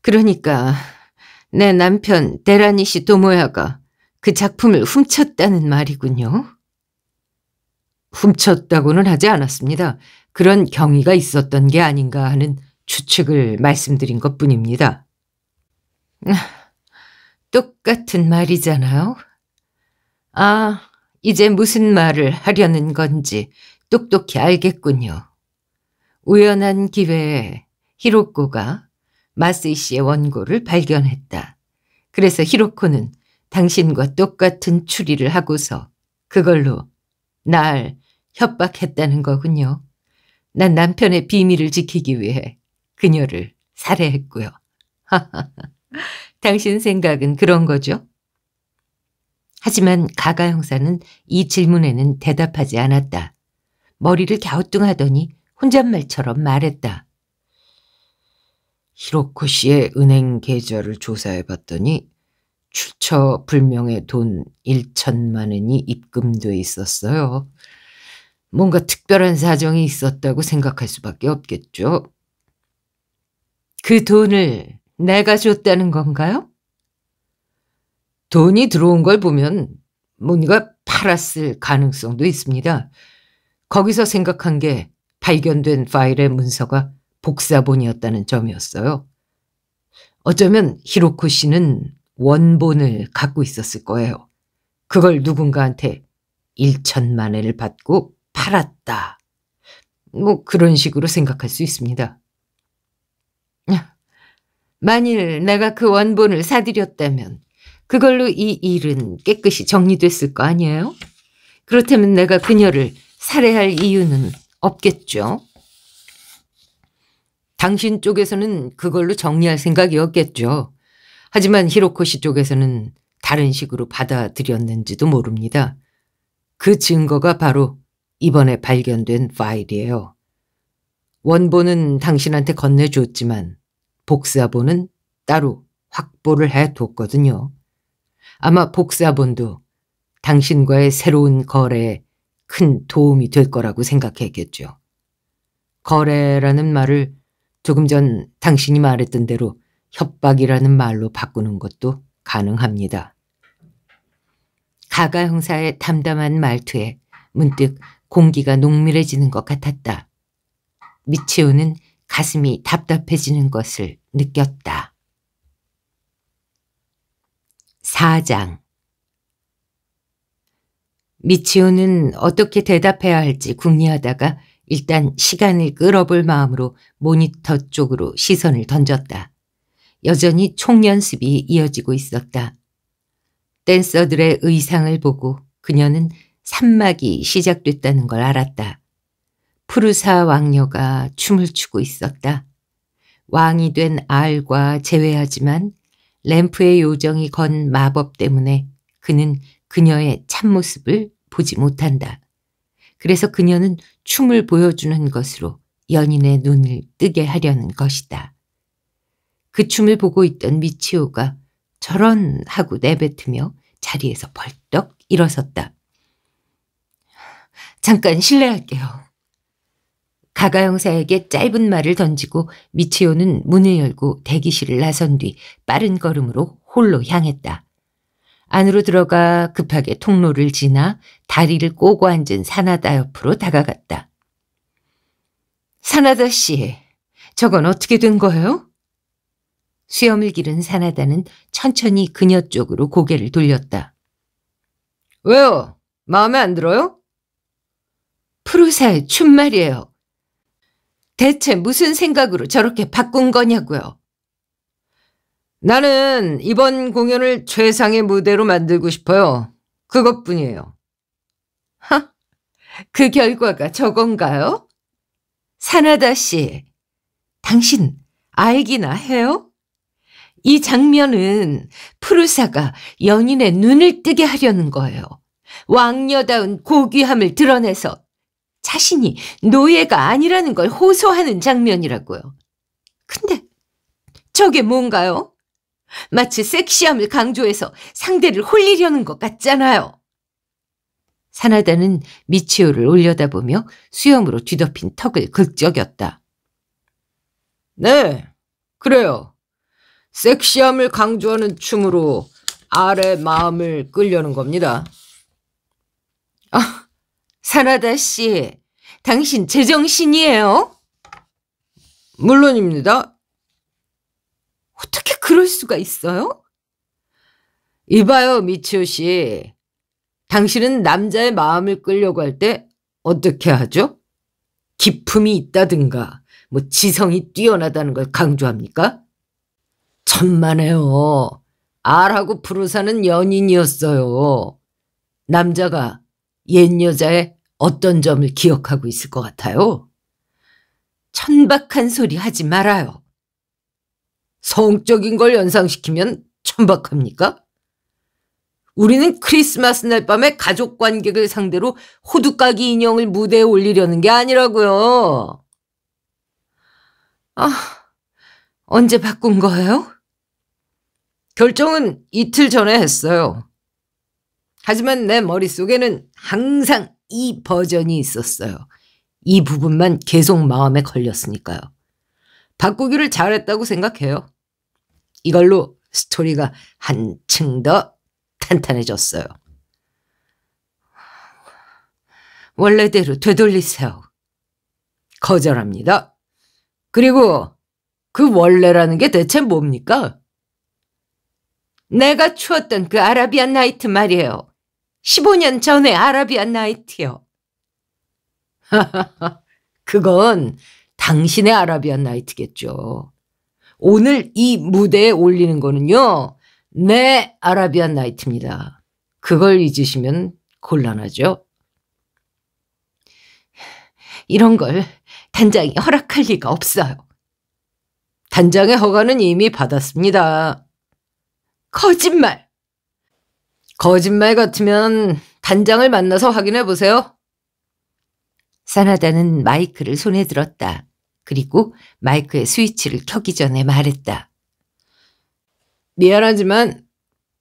그러니까 내 남편 데라니시 도모야가 그 작품을 훔쳤다는 말이군요. 훔쳤다고는 하지 않았습니다. 그런 경위가 있었던 게 아닌가 하는 추측을 말씀드린 것 뿐입니다. 아, 똑같은 말이잖아요. 아, 이제 무슨 말을 하려는 건지 똑똑히 알겠군요. 우연한 기회에 히로코가 마세이 씨의 원고를 발견했다. 그래서 히로코는 당신과 똑같은 추리를 하고서 그걸로 날 협박했다는 거군요. 난 남편의 비밀을 지키기 위해 그녀를 살해했고요. 당신 생각은 그런 거죠? 하지만 가가 형사는 이 질문에는 대답하지 않았다. 머리를 갸우뚱하더니 혼잣말처럼 말했다. 히로코 씨의 은행 계좌를 조사해봤더니 출처 불명의 돈 1천만 원이 입금돼 있었어요. 뭔가 특별한 사정이 있었다고 생각할 수밖에 없겠죠. 그 돈을 내가 줬다는 건가요? 돈이 들어온 걸 보면 뭔가 팔았을 가능성도 있습니다. 거기서 생각한 게 발견된 파일의 문서가 복사본이었다는 점이었어요. 어쩌면 히로코 씨는 원본을 갖고 있었을 거예요. 그걸 누군가한테 1천만 엔을 받고 팔았다. 뭐 그런 식으로 생각할 수 있습니다. 만일 내가 그 원본을 사들였다면 그걸로 이 일은 깨끗이 정리됐을 거 아니에요? 그렇다면 내가 그녀를 살해할 이유는 없겠죠? 당신 쪽에서는 그걸로 정리할 생각이었겠죠. 하지만 히로코 시 쪽에서는 다른 식으로 받아들였는지도 모릅니다. 그 증거가 바로 이번에 발견된 파일이에요. 원본은 당신한테 건네줬지만 복사본은 따로 확보를 해뒀거든요. 아마 복사본도 당신과의 새로운 거래에 큰 도움이 될 거라고 생각했겠죠. 거래라는 말을 조금 전 당신이 말했던 대로 협박이라는 말로 바꾸는 것도 가능합니다. 가가 형사의 담담한 말투에 문득 공기가 농밀해지는 것 같았다. 미치우는 가슴이 답답해지는 것을 느꼈다. 4장 미치우는 어떻게 대답해야 할지 궁리하다가 일단 시간을 끌어볼 마음으로 모니터 쪽으로 시선을 던졌다. 여전히 총연습이 이어지고 있었다. 댄서들의 의상을 보고 그녀는 산막이 시작됐다는 걸 알았다. 푸르사 왕녀가 춤을 추고 있었다. 왕이 된 알과 제외하지만 램프의 요정이 건 마법 때문에 그는 그녀의 참모습을 보지 못한다. 그래서 그녀는 춤을 보여주는 것으로 연인의 눈을 뜨게 하려는 것이다. 그 춤을 보고 있던 미치오가 저런 하고 내뱉으며 자리에서 벌떡 일어섰다. 잠깐 실례할게요. 가가 형사에게 짧은 말을 던지고 미치오는 문을 열고 대기실을 나선 뒤 빠른 걸음으로 홀로 향했다. 안으로 들어가 급하게 통로를 지나 다리를 꼬고 앉은 사나다 옆으로 다가갔다. 사나다 씨, 저건 어떻게 된 거예요? 수염을 기른 사나다는 천천히 그녀 쪽으로 고개를 돌렸다. 왜요? 마음에 안 들어요? 프루사의 춤말이에요 대체 무슨 생각으로 저렇게 바꾼 거냐고요. 나는 이번 공연을 최상의 무대로 만들고 싶어요. 그것뿐이에요. 하, 그 결과가 저건가요? 사나다 씨, 당신 알기나 해요? 이 장면은 프루사가 연인의 눈을 뜨게 하려는 거예요. 왕녀다운 고귀함을 드러내서 자신이 노예가 아니라는 걸 호소하는 장면이라고요. 근데 저게 뭔가요? 마치 섹시함을 강조해서 상대를 홀리려는 것 같잖아요. 사나다는 미치오를 올려다보며 수염으로 뒤덮인 턱을 긁적였다. 네, 그래요. 섹시함을 강조하는 춤으로 아래 마음을 끌려는 겁니다. 아, 사나다 씨, 당신 제정신이에요? 물론입니다. 그럴 수가 있어요? 이봐요, 미치오 씨. 당신은 남자의 마음을 끌려고 할 때 어떻게 하죠? 기품이 있다든가, 뭐 지성이 뛰어나다는 걸 강조합니까? 천만에요. 알하고 부르사는 연인이었어요. 남자가 옛 여자의 어떤 점을 기억하고 있을 것 같아요? 천박한 소리 하지 말아요. 성적인 걸 연상시키면 천박합니까? 우리는 크리스마스 날 밤에 가족 관객을 상대로 호두까기 인형을 무대에 올리려는 게 아니라고요. 아, 언제 바꾼 거예요? 결정은 이틀 전에 했어요. 하지만 내 머릿속에는 항상 이 버전이 있었어요. 이 부분만 계속 마음에 걸렸으니까요. 바꾸기를 잘했다고 생각해요. 이걸로 스토리가 한층 더 탄탄해졌어요. 원래대로 되돌리세요. 거절합니다. 그리고 그 원래라는 게 대체 뭡니까? 내가 추웠던그 아라비안 나이트 말이에요. 15년 전에 아라비안 나이트요. 그건 당신의 아라비안 나이트겠죠. 오늘 이 무대에 올리는 거는요. 내 아라비안 나이트입니다. 그걸 잊으시면 곤란하죠. 이런 걸 단장이 허락할 리가 없어요. 단장의 허가는 이미 받았습니다. 거짓말! 거짓말 같으면 단장을 만나서 확인해 보세요. 사나다는 마이크를 손에 들었다. 그리고 마이크의 스위치를 켜기 전에 말했다. 미안하지만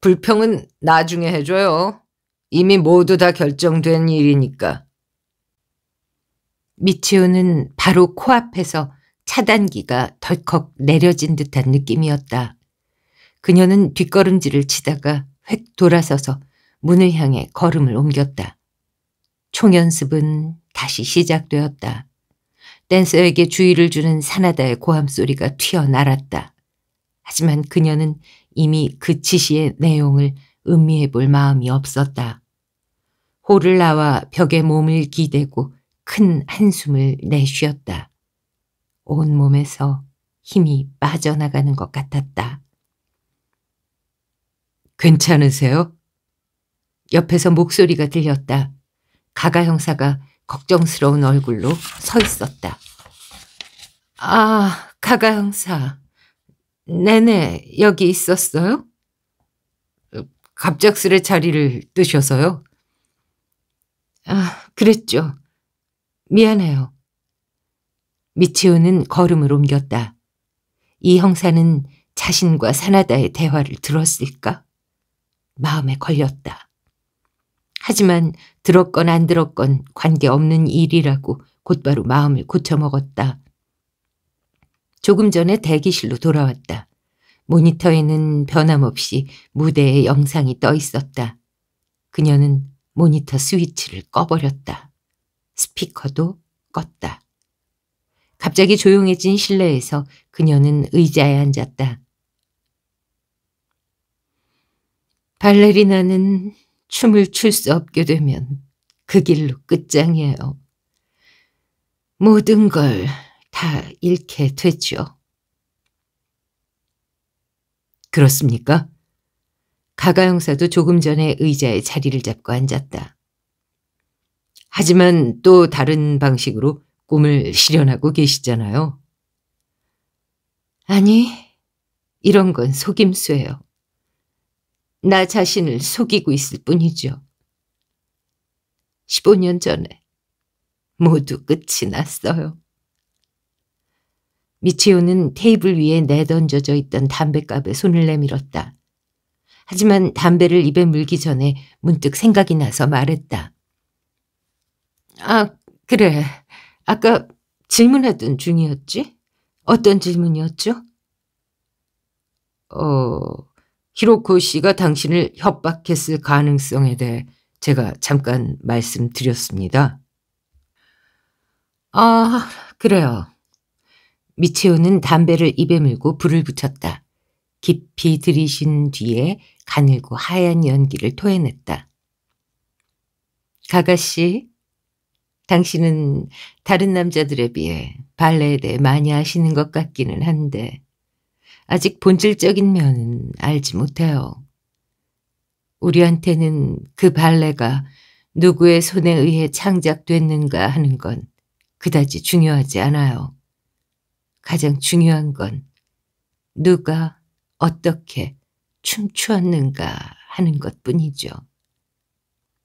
불평은 나중에 해줘요. 이미 모두 다 결정된 일이니까. 미치오는 바로 코앞에서 차단기가 덜컥 내려진 듯한 느낌이었다. 그녀는 뒷걸음질을 치다가 획 돌아서서 문을 향해 걸음을 옮겼다. 총연습은 다시 시작되었다. 댄서에게 주의를 주는 사나다의 고함 소리가 튀어나왔다. 하지만 그녀는 이미 그 지시의 내용을 음미해 볼 마음이 없었다. 홀을 나와 벽에 몸을 기대고 큰 한숨을 내쉬었다. 온몸에서 힘이 빠져나가는 것 같았다. 괜찮으세요? 옆에서 목소리가 들렸다. 가가 형사가 걱정스러운 얼굴로 서 있었다. 아, 가가 형사. 네네, 여기 있었어요? 갑작스레 자리를 뜨셔서요? 아, 그랬죠. 미안해요. 미치우는 걸음을 옮겼다. 이 형사는 자신과 사나다의 대화를 들었을까? 마음에 걸렸다. 하지만 들었건 안 들었건 관계없는 일이라고 곧바로 마음을 고쳐먹었다. 조금 전에 대기실로 돌아왔다. 모니터에는 변함없이 무대의 영상이 떠 있었다. 그녀는 모니터 스위치를 꺼버렸다. 스피커도 껐다. 갑자기 조용해진 실내에서 그녀는 의자에 앉았다. 발레리나는 춤을 출 수 없게 되면 그 길로 끝장이에요. 모든 걸 다 잃게 되죠. 그렇습니까? 가가 형사도 조금 전에 의자에 자리를 잡고 앉았다. 하지만 또 다른 방식으로 꿈을 실현하고 계시잖아요. 아니, 이런 건 속임수예요. 나 자신을 속이고 있을 뿐이죠. 15년 전에 모두 끝이 났어요. 미치오는 테이블 위에 내던져져 있던 담뱃갑에 손을 내밀었다. 하지만 담배를 입에 물기 전에 문득 생각이 나서 말했다. 아, 그래. 아까 질문하던 중이었지? 어떤 질문이었죠? 어... 히로코 씨가 당신을 협박했을 가능성에 대해 제가 잠깐 말씀드렸습니다. 아, 그래요. 미치오는 담배를 입에 물고 불을 붙였다. 깊이 들이신 뒤에 가늘고 하얀 연기를 토해냈다. 가가씨, 당신은 다른 남자들에 비해 발레에 대해 많이 아시는 것 같기는 한데 아직 본질적인 면은 알지 못해요. 우리한테는 그 발레가 누구의 손에 의해 창작됐는가 하는 건 그다지 중요하지 않아요. 가장 중요한 건 누가 어떻게 춤추었는가 하는 것뿐이죠.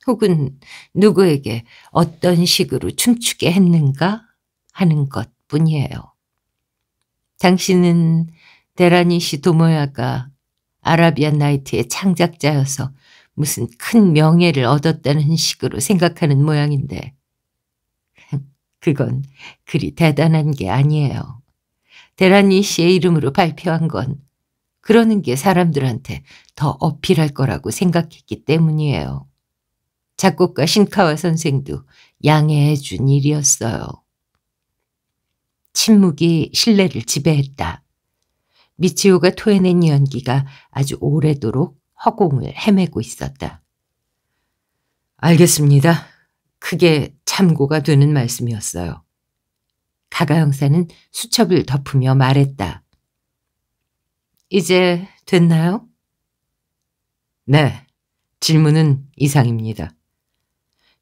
혹은 누구에게 어떤 식으로 춤추게 했는가 하는 것뿐이에요. 당신은 데라니시 도모야가 아라비안 나이트의 창작자여서 무슨 큰 명예를 얻었다는 식으로 생각하는 모양인데 그건 그리 대단한 게 아니에요. 데라니 씨의 이름으로 발표한 건 그러는 게 사람들한테 더 어필할 거라고 생각했기 때문이에요. 작곡가 신카와 선생도 양해해 준 일이었어요. 침묵이 신뢰를 지배했다. 미치오가 토해낸 연기가 아주 오래도록 허공을 헤매고 있었다. 알겠습니다. 크게 참고가 되는 말씀이었어요. 가가 형사는 수첩을 덮으며 말했다. 이제 됐나요? 네, 질문은 이상입니다.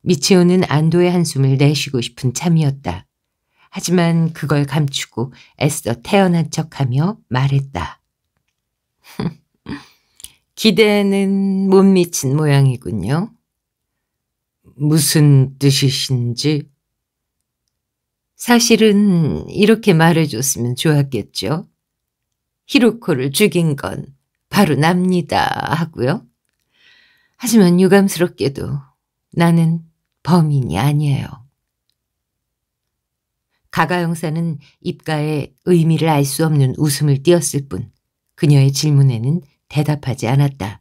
미치오는 안도의 한숨을 내쉬고 싶은 참이었다. 하지만 그걸 감추고 애써 태어난 척하며 말했다. 기대는 못 미친 모양이군요. 무슨 뜻이신지? 사실은 이렇게 말해줬으면 좋았겠죠. 히로코를 죽인 건 바로 납니다 하고요. 하지만 유감스럽게도 나는 범인이 아니에요. 가가 형사는 입가에 의미를 알 수 없는 웃음을 띄었을 뿐 그녀의 질문에는 대답하지 않았다.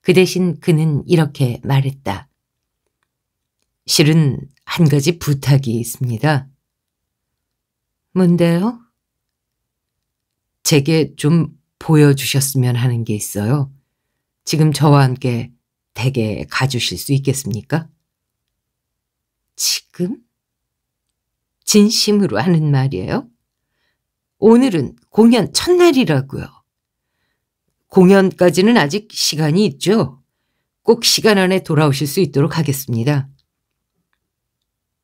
그 대신 그는 이렇게 말했다. 실은 한 가지 부탁이 있습니다. 뭔데요? 제게 좀 보여주셨으면 하는 게 있어요. 지금 저와 함께 댁에 가주실 수 있겠습니까? 지금? 진심으로 하는 말이에요. 오늘은 공연 첫날이라고요. 공연까지는 아직 시간이 있죠. 꼭 시간 안에 돌아오실 수 있도록 하겠습니다.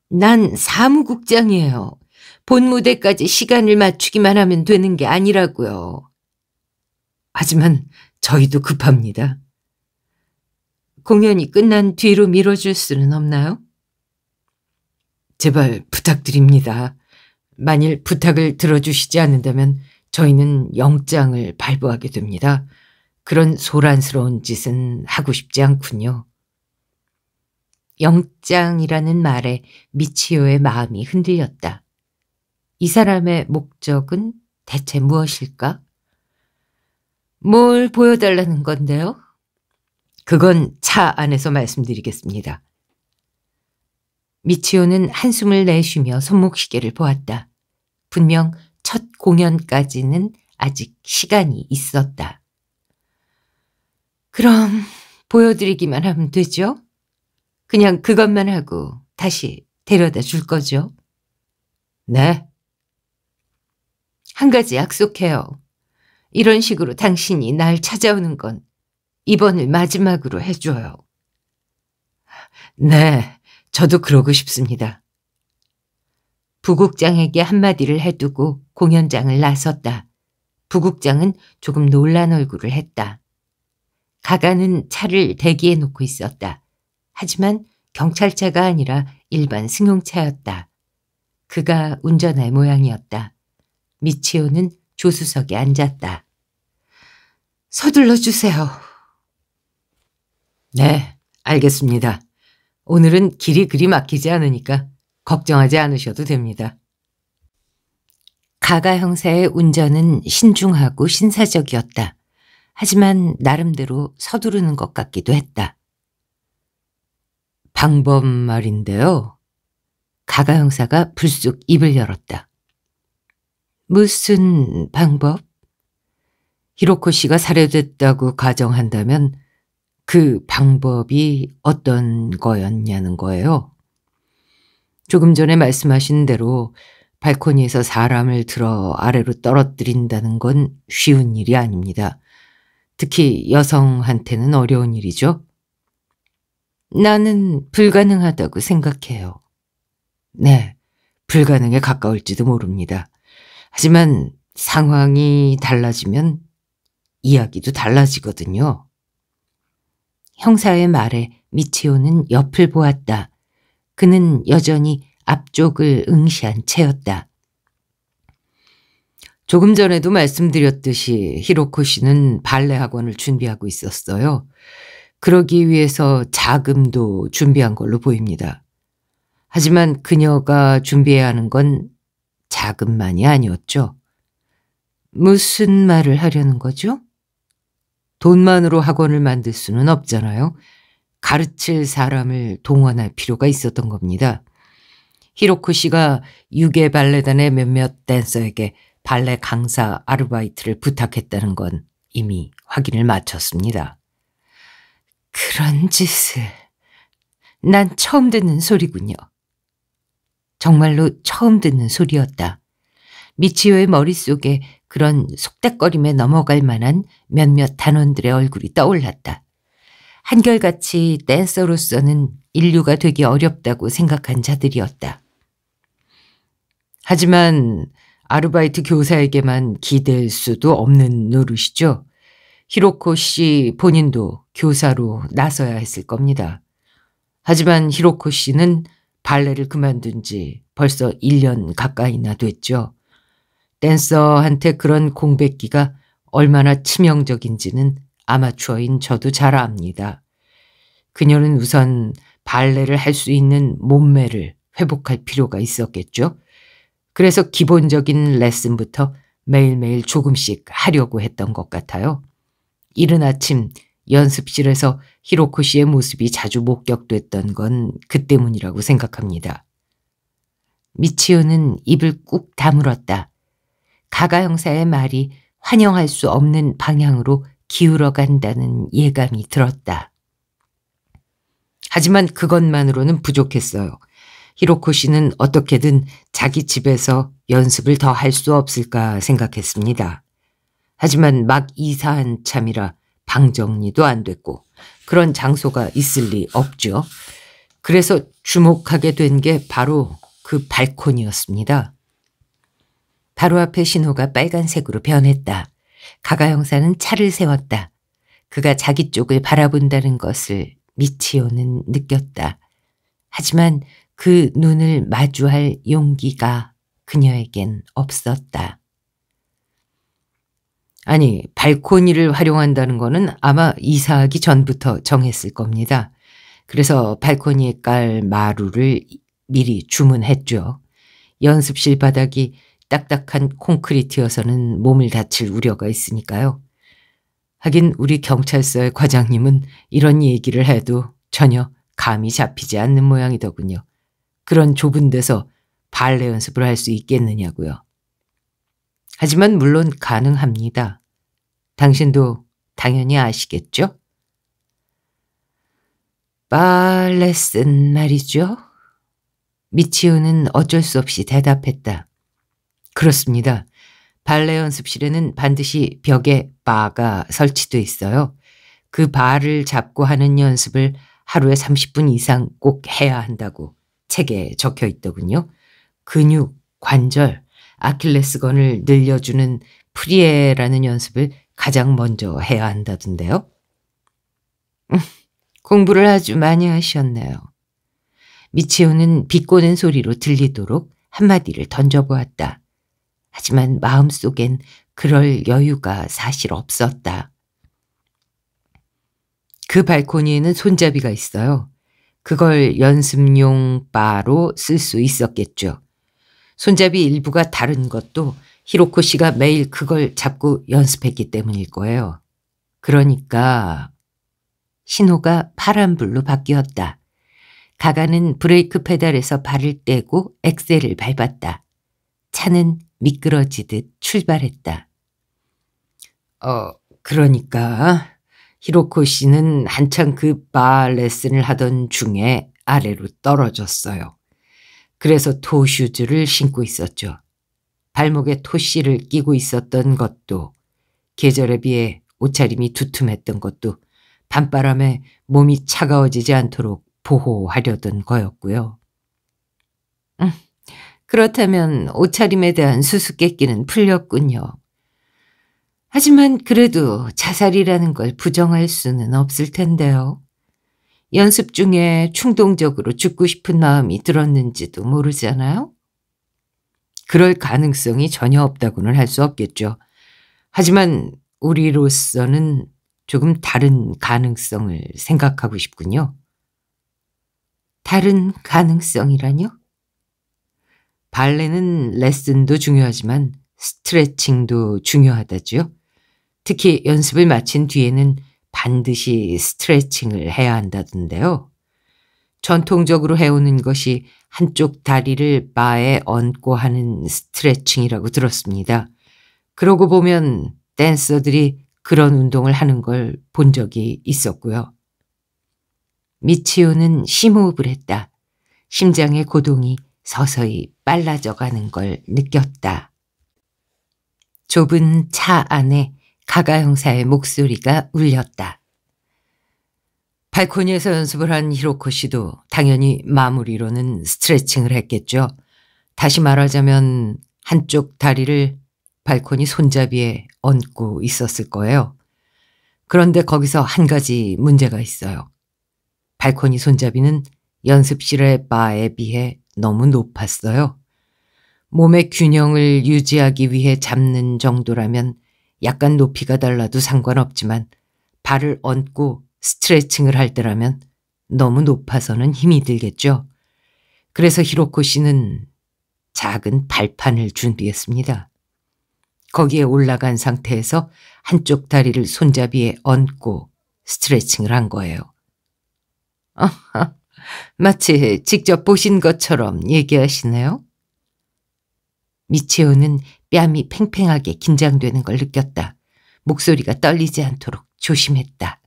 난 사무국장이에요. 본 무대까지 시간을 맞추기만 하면 되는 게 아니라고요. 하지만 저희도 급합니다. 공연이 끝난 뒤로 미뤄줄 수는 없나요? 제발 부탁드립니다. 만일 부탁을 들어주시지 않는다면 저희는 영장을 발부하게 됩니다. 그런 소란스러운 짓은 하고 싶지 않군요. 영장이라는 말에 미치오의 마음이 흔들렸다. 이 사람의 목적은 대체 무엇일까? 뭘 보여달라는 건데요? 그건 차 안에서 말씀드리겠습니다. 미치오는 한숨을 내쉬며 손목시계를 보았다. 분명 첫 공연까지는 아직 시간이 있었다. 그럼 보여드리기만 하면 되죠? 그냥 그것만 하고 다시 데려다 줄 거죠? 네. 한 가지 약속해요. 이런 식으로 당신이 날 찾아오는 건 이번을 마지막으로 해줘요. 네. 저도 그러고 싶습니다. 부국장에게 한마디를 해두고 공연장을 나섰다. 부국장은 조금 놀란 얼굴을 했다. 가가는 차를 대기에 놓고 있었다. 하지만 경찰차가 아니라 일반 승용차였다. 그가 운전할 모양이었다. 미치오는 조수석에 앉았다. 서둘러 주세요. 네, 알겠습니다. 오늘은 길이 그리 막히지 않으니까 걱정하지 않으셔도 됩니다. 가가 형사의 운전은 신중하고 신사적이었다. 하지만 나름대로 서두르는 것 같기도 했다. 방법 말인데요. 가가 형사가 불쑥 입을 열었다. 무슨 방법? 히로코 씨가 살해됐다고 가정한다면 그 방법이 어떤 거였냐는 거예요. 조금 전에 말씀하신 대로 발코니에서 사람을 들어 아래로 떨어뜨린다는 건 쉬운 일이 아닙니다. 특히 여성한테는 어려운 일이죠. 나는 불가능하다고 생각해요. 네, 불가능에 가까울지도 모릅니다. 하지만 상황이 달라지면 이야기도 달라지거든요. 형사의 말에 미치오는 옆을 보았다. 그는 여전히 앞쪽을 응시한 채였다. 조금 전에도 말씀드렸듯이 히로코 씨는 발레 학원을 준비하고 있었어요. 그러기 위해서 자금도 준비한 걸로 보입니다. 하지만 그녀가 준비해야 하는 건 자금만이 아니었죠. 무슨 말을 하려는 거죠? 돈만으로 학원을 만들 수는 없잖아요. 가르칠 사람을 동원할 필요가 있었던 겁니다. 히로코 씨가 유개 발레단의 몇몇 댄서에게 발레 강사 아르바이트를 부탁했다는 건 이미 확인을 마쳤습니다. 그런 짓을 난 처음 듣는 소리군요. 정말로 처음 듣는 소리였다. 미치오의 머릿속에 그런 속닥거림에 넘어갈 만한 몇몇 단원들의 얼굴이 떠올랐다. 한결같이 댄서로서는 인류가 되기 어렵다고 생각한 자들이었다. 하지만 아르바이트 교사에게만 기댈 수도 없는 노릇이죠. 히로코 씨 본인도 교사로 나서야 했을 겁니다. 하지만 히로코 씨는 발레를 그만둔 지 벌써 1년 가까이나 됐죠. 댄서한테 그런 공백기가 얼마나 치명적인지는 아마추어인 저도 잘 압니다. 그녀는 우선 발레를 할 수 있는 몸매를 회복할 필요가 있었겠죠. 그래서 기본적인 레슨부터 매일매일 조금씩 하려고 했던 것 같아요. 이른 아침 연습실에서 히로코 씨의 모습이 자주 목격됐던 건 그 때문이라고 생각합니다. 미치오는 입을 꾹 다물었다. 가가 형사의 말이 환영할 수 없는 방향으로 기울어 간다는 예감이 들었다. 하지만 그것만으로는 부족했어요. 히로코 씨는 어떻게든 자기 집에서 연습을 더 할 수 없을까 생각했습니다. 하지만 막 이사한 참이라 방정리도 안 됐고 그런 장소가 있을 리 없죠. 그래서 주목하게 된 게 바로 그 발코니였습니다. 바로 앞에 신호가 빨간색으로 변했다. 가가 형사는 차를 세웠다. 그가 자기 쪽을 바라본다는 것을 미치오는 느꼈다. 하지만 그 눈을 마주할 용기가 그녀에겐 없었다. 아니, 발코니를 활용한다는 거는 아마 이사하기 전부터 정했을 겁니다. 그래서 발코니에 깔 마루를 미리 주문했죠. 연습실 바닥이 딱딱한 콘크리트여서는 몸을 다칠 우려가 있으니까요. 하긴 우리 경찰서의 과장님은 이런 얘기를 해도 전혀 감이 잡히지 않는 모양이더군요. 그런 좁은 데서 발레 연습을 할 수 있겠느냐고요. 하지만 물론 가능합니다. 당신도 당연히 아시겠죠? 발레슨 말이죠. 미치우는 어쩔 수 없이 대답했다. 그렇습니다. 발레 연습실에는 반드시 벽에 바가 설치돼 있어요. 그 바를 잡고 하는 연습을 하루에 30분 이상 꼭 해야 한다고 책에 적혀 있더군요. 근육, 관절, 아킬레스건을 늘려주는 프리에라는 연습을 가장 먼저 해야 한다던데요. 음, 공부를 아주 많이 하셨네요. 미치우는 비꼬는 소리로 들리도록 한마디를 던져보았다. 하지만 마음속엔 그럴 여유가 사실 없었다. 그 발코니에는 손잡이가 있어요. 그걸 연습용 바로 쓸 수 있었겠죠. 손잡이 일부가 다른 것도 히로코 씨가 매일 그걸 잡고 연습했기 때문일 거예요. 그러니까 신호가 파란불로 바뀌었다. 가가는 브레이크 페달에서 발을 떼고 엑셀을 밟았다. 차는 미끄러지듯 출발했다. 어, 그러니까 히로코 씨는 한창 그바 레슨을 하던 중에 아래로 떨어졌어요. 그래서 토슈즈를 신고 있었죠. 발목에 토씨를 끼고 있었던 것도 계절에 비해 옷차림이 두툼했던 것도 밤바람에 몸이 차가워지지 않도록 보호하려던 거였고요. 음, 그렇다면 옷차림에 대한 수수께끼는 풀렸군요. 하지만 그래도 자살이라는 걸 부정할 수는 없을 텐데요. 연습 중에 충동적으로 죽고 싶은 마음이 들었는지도 모르잖아요. 그럴 가능성이 전혀 없다고는 할 수 없겠죠. 하지만 우리로서는 조금 다른 가능성을 생각하고 싶군요. 다른 가능성이라뇨? 발레는 레슨도 중요하지만 스트레칭도 중요하다지요. 특히 연습을 마친 뒤에는 반드시 스트레칭을 해야 한다던데요. 전통적으로 해오는 것이 한쪽 다리를 바에 얹고 하는 스트레칭이라고 들었습니다. 그러고 보면 댄서들이 그런 운동을 하는 걸 본 적이 있었고요. 미치오는 심호흡을 했다. 심장의 고동이 서서히 빨라져가는 걸 느꼈다. 좁은 차 안에 가가 형사의 목소리가 울렸다. 발코니에서 연습을 한 히로코 씨도 당연히 마무리로는 스트레칭을 했겠죠. 다시 말하자면 한쪽 다리를 발코니 손잡이에 얹고 있었을 거예요. 그런데 거기서 한 가지 문제가 있어요. 발코니 손잡이는 연습실의 바에 비해 너무 높았어요. 몸의 균형을 유지하기 위해 잡는 정도라면 약간 높이가 달라도 상관없지만 발을 얹고 스트레칭을 할 때라면 너무 높아서는 힘이 들겠죠. 그래서 히로코 씨는 작은 발판을 준비했습니다. 거기에 올라간 상태에서 한쪽 다리를 손잡이에 얹고 스트레칭을 한 거예요. 아하, 마치 직접 보신 것처럼 얘기하시네요. 미치오는 뺨이 팽팽하게 긴장되는 걸 느꼈다. 목소리가 떨리지 않도록 조심했다.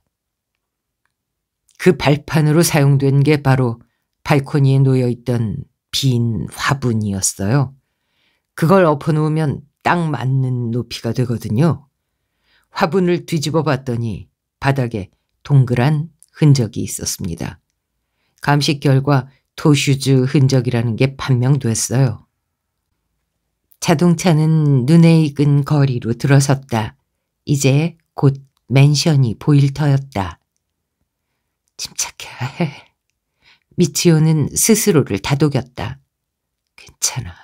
그 발판으로 사용된 게 바로 발코니에 놓여 있던 빈 화분이었어요. 그걸 엎어놓으면 딱 맞는 높이가 되거든요. 화분을 뒤집어 봤더니 바닥에 동그란 흔적이 있었습니다. 감식 결과 토슈즈 흔적이라는 게 판명됐어요. 자동차는 눈에 익은 거리로 들어섰다. 이제 곧 맨션이 보일 터였다. 침착해야 해. 미치오는 스스로를 다독였다. 괜찮아.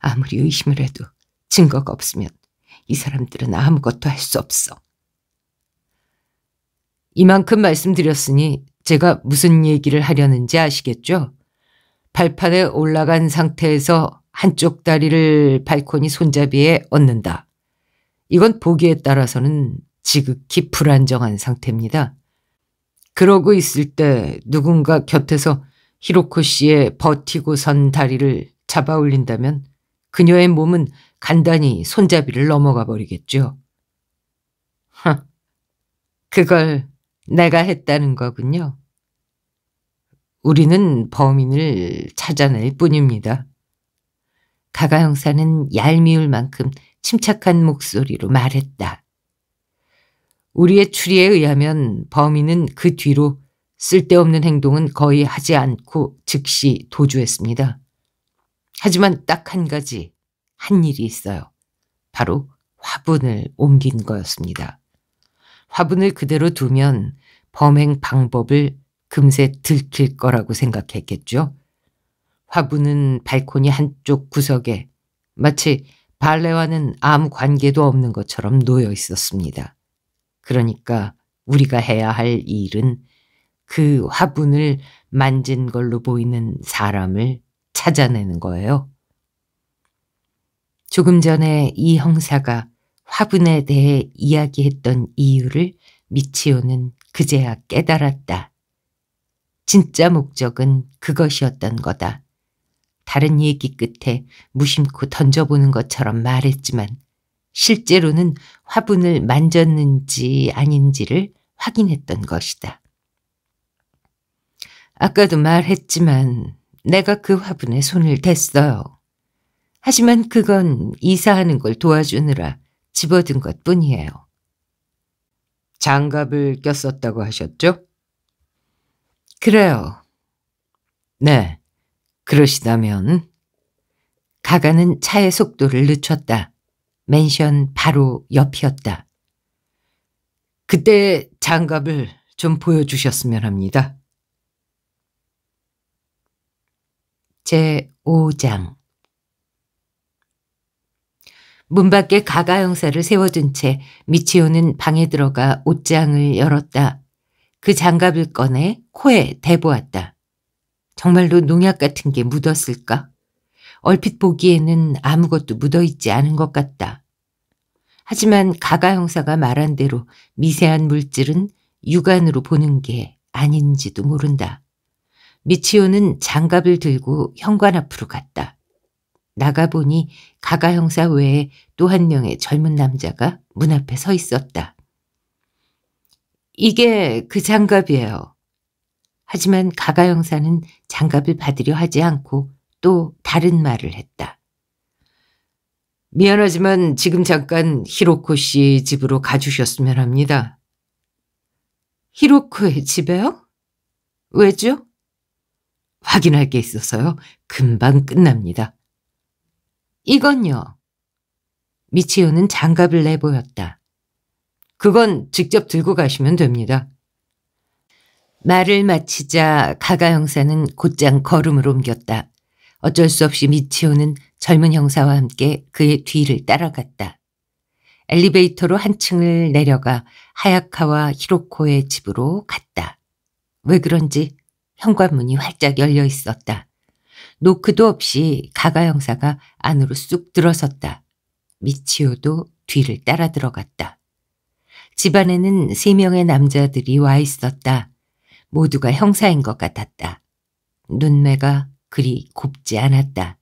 아무리 의심을 해도 증거가 없으면 이 사람들은 아무것도 할 수 없어. 이만큼 말씀드렸으니 제가 무슨 얘기를 하려는지 아시겠죠? 발판에 올라간 상태에서 한쪽 다리를 발코니 손잡이에 얹는다. 이건 보기에 따라서는 지극히 불안정한 상태입니다. 그러고 있을 때 누군가 곁에서 히로코 씨의 버티고 선 다리를 잡아 올린다면 그녀의 몸은 간단히 손잡이를 넘어가 버리겠죠. 하, 그걸 내가 했다는 거군요. 우리는 범인을 찾아낼 뿐입니다. 가가 형사는 얄미울 만큼 침착한 목소리로 말했다. 우리의 추리에 의하면 범인은 그 뒤로 쓸데없는 행동은 거의 하지 않고 즉시 도주했습니다. 하지만 딱 한 가지, 한 일이 있어요. 바로 화분을 옮긴 거였습니다. 화분을 그대로 두면 범행 방법을 금세 들킬 거라고 생각했겠죠. 화분은 발코니 한쪽 구석에 마치 발레와는 아무 관계도 없는 것처럼 놓여 있었습니다. 그러니까 우리가 해야 할 일은 그 화분을 만진 걸로 보이는 사람을 찾아내는 거예요. 조금 전에 이 형사가 화분에 대해 이야기했던 이유를 미치오는 그제야 깨달았다. 진짜 목적은 그것이었던 거다. 다른 얘기 끝에 무심코 던져보는 것처럼 말했지만 실제로는 화분을 만졌는지 아닌지를 확인했던 것이다. 아까도 말했지만 내가 그 화분에 손을 댔어요. 하지만 그건 이사하는 걸 도와주느라 집어든 것 뿐이에요. 장갑을 꼈었다고 하셨죠? 그래요. 네, 그러시다면 가가는 차의 속도를 늦췄다. 맨션 바로 옆이었다. 그때 장갑을 좀 보여주셨으면 합니다. 제 5장 문 밖에 가가 형사를 세워둔 채 미치오는 방에 들어가 옷장을 열었다. 그 장갑을 꺼내 코에 대보았다. 정말로 농약 같은 게 묻었을까? 얼핏 보기에는 아무것도 묻어있지 않은 것 같다. 하지만 가가 형사가 말한 대로 미세한 물질은 육안으로 보는 게 아닌지도 모른다. 미치오는 장갑을 들고 현관 앞으로 갔다. 나가보니 가가 형사 외에 또 한 명의 젊은 남자가 문 앞에 서 있었다. 이게 그 장갑이에요. 하지만 가가 형사는 장갑을 받으려 하지 않고 또 다른 말을 했다. 미안하지만 지금 잠깐 히로코 씨 집으로 가주셨으면 합니다. 히로코의 집에요? 왜죠? 확인할 게 있어서요. 금방 끝납니다. 이건요. 미치오는 장갑을 내보였다. 그건 직접 들고 가시면 됩니다. 말을 마치자 가가 형사는 곧장 걸음을 옮겼다. 어쩔 수 없이 미치오는 젊은 형사와 함께 그의 뒤를 따라갔다. 엘리베이터로 한층을 내려가 하야카와 히로코의 집으로 갔다. 왜 그런지 현관문이 활짝 열려 있었다. 노크도 없이 가가 형사가 안으로 쑥 들어섰다. 미치오도 뒤를 따라 들어갔다. 집안에는 세 명의 남자들이 와 있었다. 모두가 형사인 것 같았다. 눈매가 그리 곱지 않았다.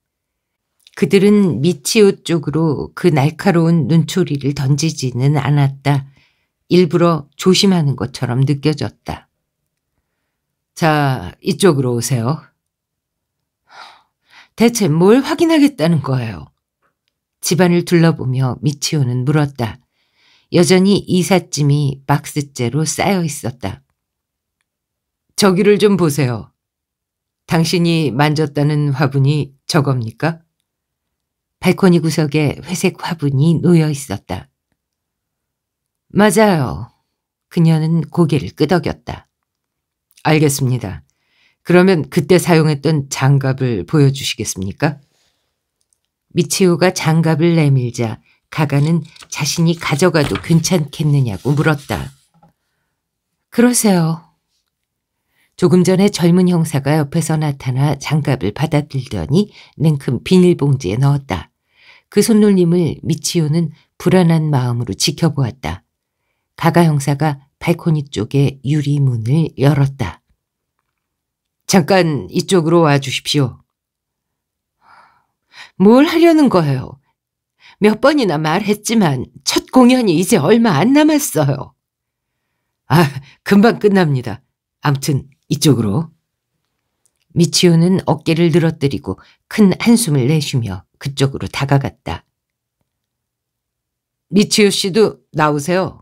그들은 미치오 쪽으로 그 날카로운 눈초리를 던지지는 않았다. 일부러 조심하는 것처럼 느껴졌다. 자, 이쪽으로 오세요. 대체 뭘 확인하겠다는 거예요? 집안을 둘러보며 미치오는 물었다. 여전히 이삿짐이 박스째로 쌓여 있었다. 저기를 좀 보세요. 당신이 만졌다는 화분이 저겁니까? 발코니 구석에 회색 화분이 놓여 있었다. 맞아요. 그녀는 고개를 끄덕였다. 알겠습니다. 그러면 그때 사용했던 장갑을 보여주시겠습니까? 미치오가 장갑을 내밀자 가가는 자신이 가져가도 괜찮겠느냐고 물었다. 그러세요. 조금 전에 젊은 형사가 옆에서 나타나 장갑을 받아들더니 냉큼 비닐봉지에 넣었다. 그 손놀림을 미치오는 불안한 마음으로 지켜보았다. 가가 형사가 발코니 쪽에 유리문을 열었다. 잠깐 이쪽으로 와 주십시오. 뭘 하려는 거예요? 몇 번이나 말했지만 첫 공연이 이제 얼마 안 남았어요. 아, 금방 끝납니다. 암튼 이쪽으로. 미치오는 어깨를 늘어뜨리고 큰 한숨을 내쉬며 그쪽으로 다가갔다. 미치오 씨도 나오세요.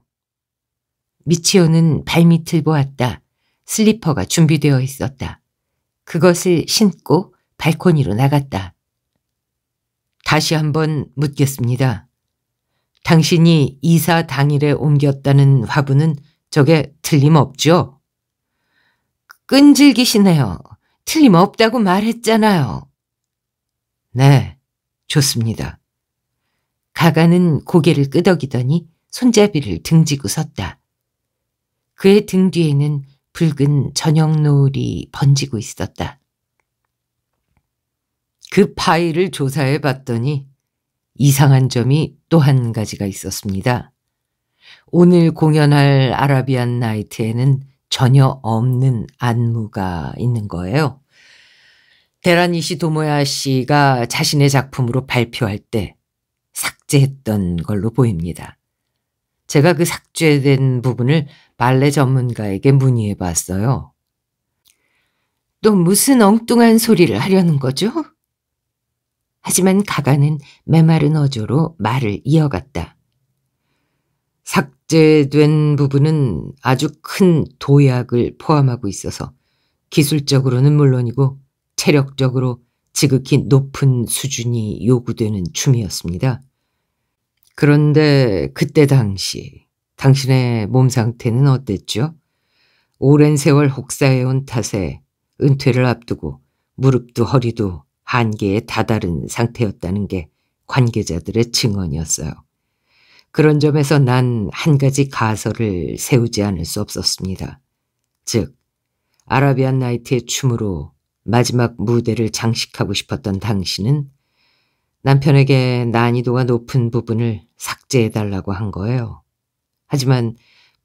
미치오는 발밑을 보았다. 슬리퍼가 준비되어 있었다. 그것을 신고 발코니로 나갔다. 다시 한번 묻겠습니다. 당신이 이사 당일에 옮겼다는 화분은 저게 틀림없죠? 끈질기시네요. 틀림없다고 말했잖아요. 네, 좋습니다. 가가는 고개를 끄덕이더니 손잡이를 등지고 섰다. 그의 등 뒤에는 붉은 저녁 노을이 번지고 있었다. 그 파일을 조사해 봤더니 이상한 점이 또 한 가지가 있었습니다. 오늘 공연할 아라비안 나이트에는 전혀 없는 안무가 있는 거예요. 데라니시 도모야 씨가 자신의 작품으로 발표할 때 삭제했던 걸로 보입니다. 제가 그 삭제된 부분을 발레 전문가에게 문의해 봤어요. 또 무슨 엉뚱한 소리를 하려는 거죠? 하지만 가가는 메마른 어조로 말을 이어갔다. 삭제된 부분은 아주 큰 도약을 포함하고 있어서 기술적으로는 물론이고 체력적으로 지극히 높은 수준이 요구되는 춤이었습니다. 그런데 그때 당시 당신의 몸 상태는 어땠죠? 오랜 세월 혹사해온 탓에 은퇴를 앞두고 무릎도 허리도 한계에 다다른 상태였다는 게 관계자들의 증언이었어요. 그런 점에서 난 한 가지 가설을 세우지 않을 수 없었습니다. 즉, 아라비안 나이트의 춤으로 마지막 무대를 장식하고 싶었던 당신은 남편에게 난이도가 높은 부분을 삭제해달라고 한 거예요. 하지만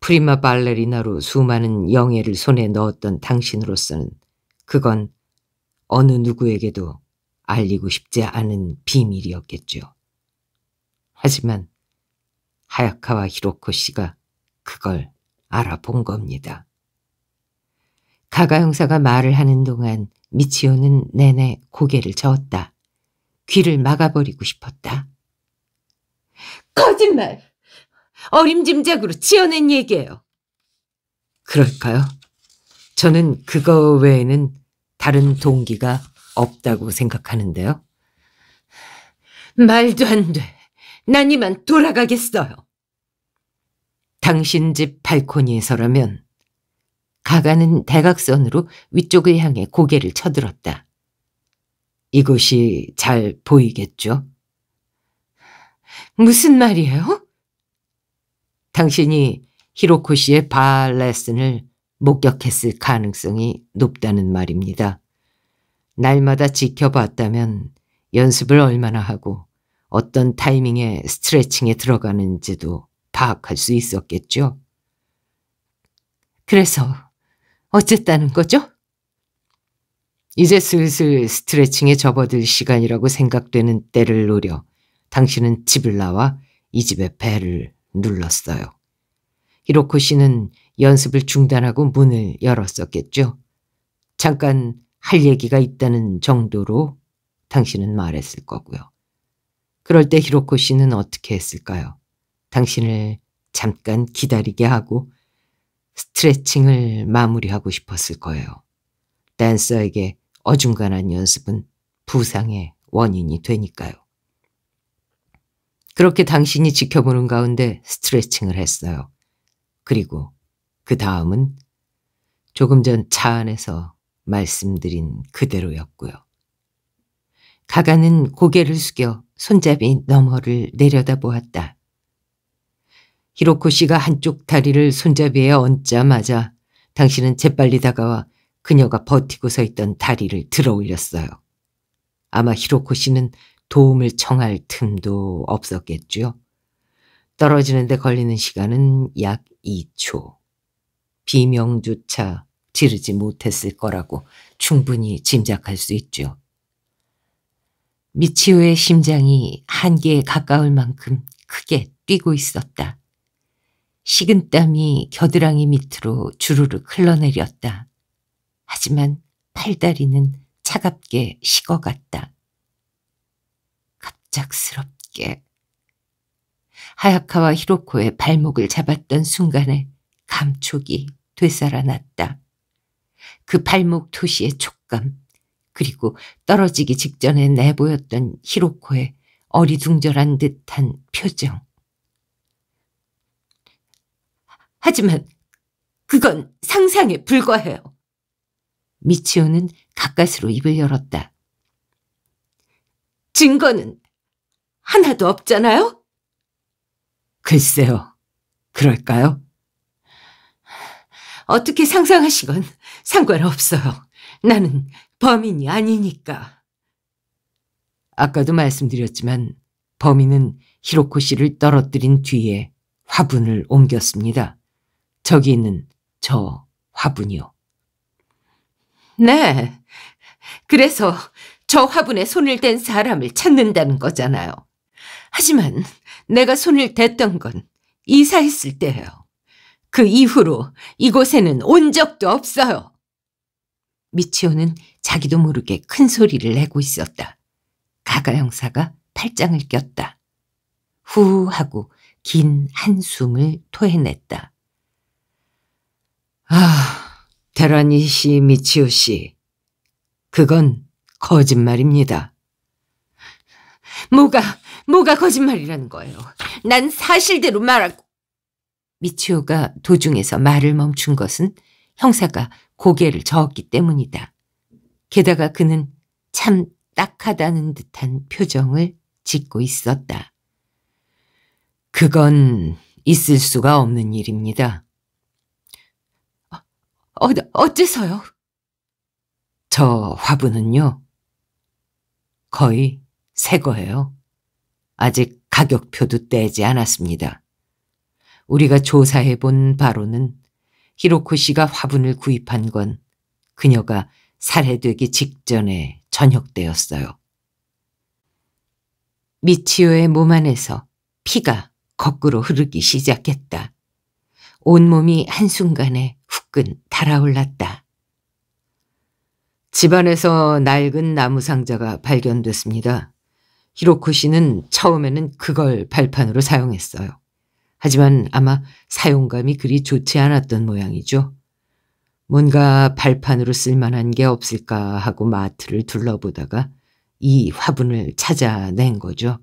프리마 발레리나로 수많은 영예를 손에 넣었던 당신으로서는 그건 어느 누구에게도 알리고 싶지 않은 비밀이었겠죠. 하지만 하야카와 히로코 씨가 그걸 알아본 겁니다. 가가 형사가 말을 하는 동안 미치오는 내내 고개를 저었다. 귀를 막아버리고 싶었다. 거짓말! 어림짐작으로 지어낸 얘기예요. 그럴까요? 저는 그거 외에는 다른 동기가 없다고 생각하는데요. 말도 안 돼. 난 이만 돌아가겠어요. 당신 집 발코니에서라면 가가는 대각선으로 위쪽을 향해 고개를 쳐들었다. 이곳이 잘 보이겠죠? 무슨 말이에요? 당신이 히로코 씨의 발 레슨을 목격했을 가능성이 높다는 말입니다. 날마다 지켜봤다면 연습을 얼마나 하고 어떤 타이밍에 스트레칭에 들어가는지도 파악할 수 있었겠죠. 그래서 어쨌다는 거죠? 이제 슬슬 스트레칭에 접어들 시간이라고 생각되는 때를 노려 당신은 집을 나와 이 집에 배를 눌렀어요. 히로코 씨는 연습을 중단하고 문을 열었었겠죠. 잠깐 할 얘기가 있다는 정도로 당신은 말했을 거고요. 그럴 때 히로코 씨는 어떻게 했을까요? 당신을 잠깐 기다리게 하고 스트레칭을 마무리하고 싶었을 거예요. 댄서에게 어중간한 연습은 부상의 원인이 되니까요. 그렇게 당신이 지켜보는 가운데 스트레칭을 했어요. 그리고 그 다음은 조금 전 차 안에서 말씀드린 그대로였고요. 가가는 고개를 숙여 손잡이 너머를 내려다보았다. 히로코 씨가 한쪽 다리를 손잡이에 얹자마자 당신은 재빨리 다가와 그녀가 버티고 서 있던 다리를 들어 올렸어요. 아마 히로코 씨는 도움을 청할 틈도 없었겠지요. 떨어지는데 걸리는 시간은 약 2초. 비명조차 지르지 못했을 거라고 충분히 짐작할 수 있죠. 미치오의 심장이 한계에 가까울 만큼 크게 뛰고 있었다. 식은 땀이 겨드랑이 밑으로 주르륵 흘러내렸다. 하지만 팔다리는 차갑게 식어갔다. 갑작스럽게 하야카와 히로코의 발목을 잡았던 순간에 감촉이 되살아났다. 그 발목 토시의 촉감 그리고 떨어지기 직전에 내보였던 히로코의 어리둥절한 듯한 표정. 하지만 그건 상상에 불과해요. 미치오는 가까스로 입을 열었다. 증거는 하나도 없잖아요? 글쎄요. 그럴까요? 어떻게 상상하시건 상관없어요. 나는 범인이 아니니까. 아까도 말씀드렸지만 범인은 히로코 씨를 떨어뜨린 뒤에 화분을 옮겼습니다. 저기 있는 저 화분이요. 네. 그래서 저 화분에 손을 댄 사람을 찾는다는 거잖아요. 하지만 내가 손을 댔던 건 이사했을 때예요. 그 이후로 이곳에는 온 적도 없어요. 미치오는 자기도 모르게 큰 소리를 내고 있었다. 가가 형사가 팔짱을 꼈다. 후 하고 긴 한숨을 토해냈다. 아, 대란이 씨, 미치오 씨. 그건 거짓말입니다. 뭐가 뭐가 거짓말이라는 거예요. 난 사실대로 말하고. 미치오가 도중에서 말을 멈춘 것은 형사가 고개를 저었기 때문이다. 게다가 그는 참 딱하다는 듯한 표정을 짓고 있었다. 그건 있을 수가 없는 일입니다. 어, 어째서요? 저 화분은요. 거의 새 거예요. 아직 가격표도 떼지 않았습니다. 우리가 조사해 본 바로는 히로코 씨가 화분을 구입한 건 그녀가 살해되기 직전에 저녁 때였어요. 미치오의 몸 안에서 피가 거꾸로 흐르기 시작했다. 온몸이 한순간에 후끈 달아올랐다. 집안에서 낡은 나무 상자가 발견됐습니다. 히로코 시는 처음에는 그걸 발판으로 사용했어요. 하지만 아마 사용감이 그리 좋지 않았던 모양이죠. 뭔가 발판으로 쓸만한 게 없을까 하고 마트를 둘러보다가 이 화분을 찾아낸 거죠.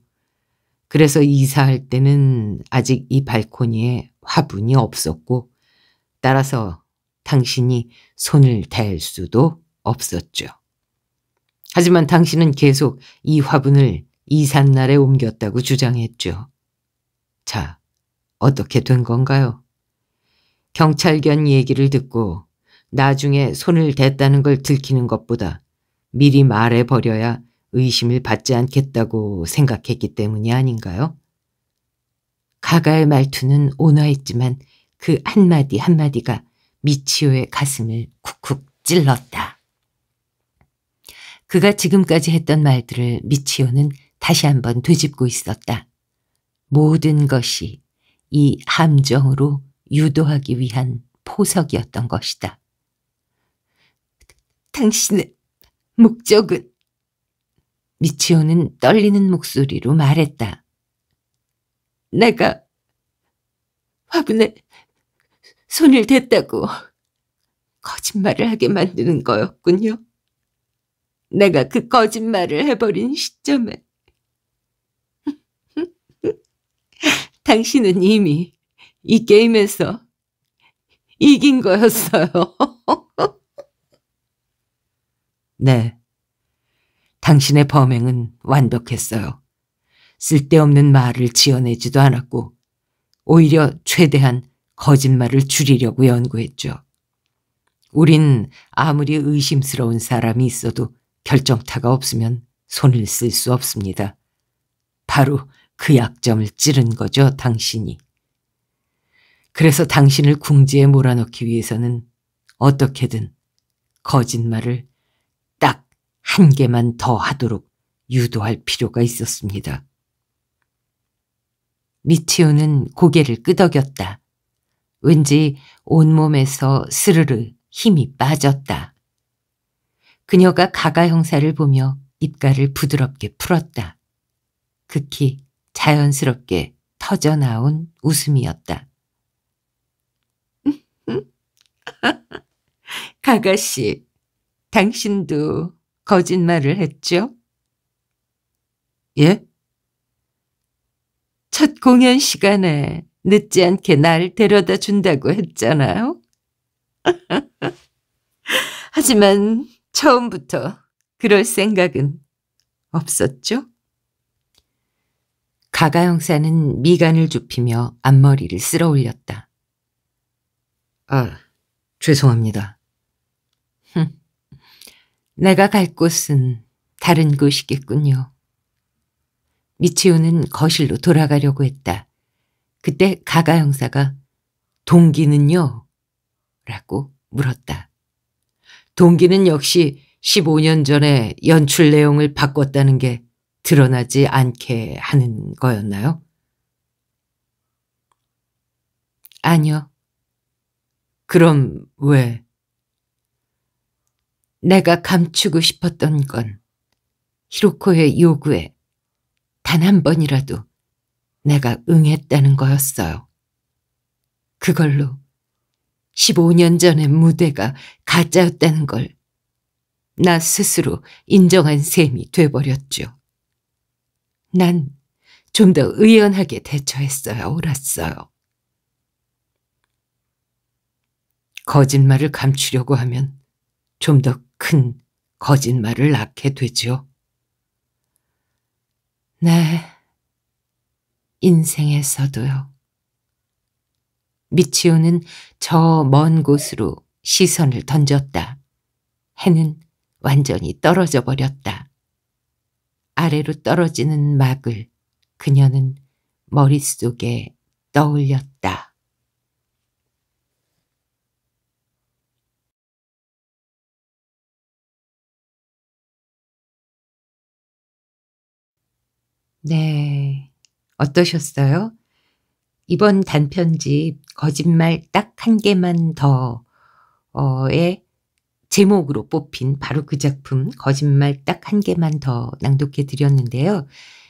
그래서 이사할 때는 아직 이 발코니에 화분이 없었고 따라서 당신이 손을 댈 수도 없었죠. 하지만 당신은 계속 이 화분을 이삿날에 옮겼다고 주장했죠. 자, 어떻게 된 건가요? 경찰견 얘기를 듣고 나중에 손을 댔다는 걸 들키는 것보다 미리 말해버려야 의심을 받지 않겠다고 생각했기 때문이 아닌가요? 가갈 말투는 온화했지만 그 한마디 한마디가 미치오의 가슴을 쿡쿡 찔렀다. 그가 지금까지 했던 말들을 미치오는 다시 한번 되짚고 있었다. 모든 것이 이 함정으로 유도하기 위한 포석이었던 것이다. 당신의 목적은? 미치오는 떨리는 목소리로 말했다. 내가 화분에 손을 댔다고 거짓말을 하게 만드는 거였군요. 내가 그 거짓말을 해버린 시점에 당신은 이미 이 게임에서 이긴 거였어요. 네. 당신의 범행은 완벽했어요. 쓸데없는 말을 지어내지도 않았고 오히려 최대한 거짓말을 줄이려고 연구했죠. 우린 아무리 의심스러운 사람이 있어도 결정타가 없으면 손을 쓸 수 없습니다. 바로 그 약점을 찌른 거죠, 당신이. 그래서 당신을 궁지에 몰아넣기 위해서는 어떻게든 거짓말을 딱 한 개만 더 하도록 유도할 필요가 있었습니다. 미치오는 고개를 끄덕였다. 왠지 온몸에서 스르르 힘이 빠졌다. 그녀가 가가 형사를 보며 입가를 부드럽게 풀었다. 극히 자연스럽게 터져 나온 웃음이었다. 가가씨, 당신도 거짓말을 했죠? 예? 첫 공연 시간에 늦지 않게 날 데려다 준다고 했잖아요. 하지만 처음부터 그럴 생각은 없었죠? 가가 형사는 미간을 좁히며 앞머리를 쓸어 올렸다. 아, 죄송합니다. 내가 갈 곳은 다른 곳이겠군요. 미치오는 거실로 돌아가려고 했다. 그때 가가 형사가 동기는요? 라고 물었다. 동기는 역시 15년 전에 연출 내용을 바꿨다는 게 드러나지 않게 하는 거였나요? 아니요. 그럼 왜? 내가 감추고 싶었던 건 히로코의 요구에 단 한 번이라도 내가 응했다는 거였어요. 그걸로 15년 전의 무대가 가짜였다는 걸 나 스스로 인정한 셈이 돼버렸죠. 난좀더 의연하게 대처했어야 옳았어요. 거짓말을 감추려고 하면 좀 더 큰 거짓말을 낳게 되지요. 네, 인생에서도요. 미치오는 저 먼 곳으로 시선을 던졌다. 해는 완전히 떨어져 버렸다. 아래로 떨어지는 막을 그녀는 머릿속에 떠올렸다. 네. 어떠셨어요? 이번 단편집 거짓말 딱 한 개만 더의 어, 제목으로 뽑힌 바로 그 작품 거짓말 딱 한 개만 더 낭독해 드렸는데요.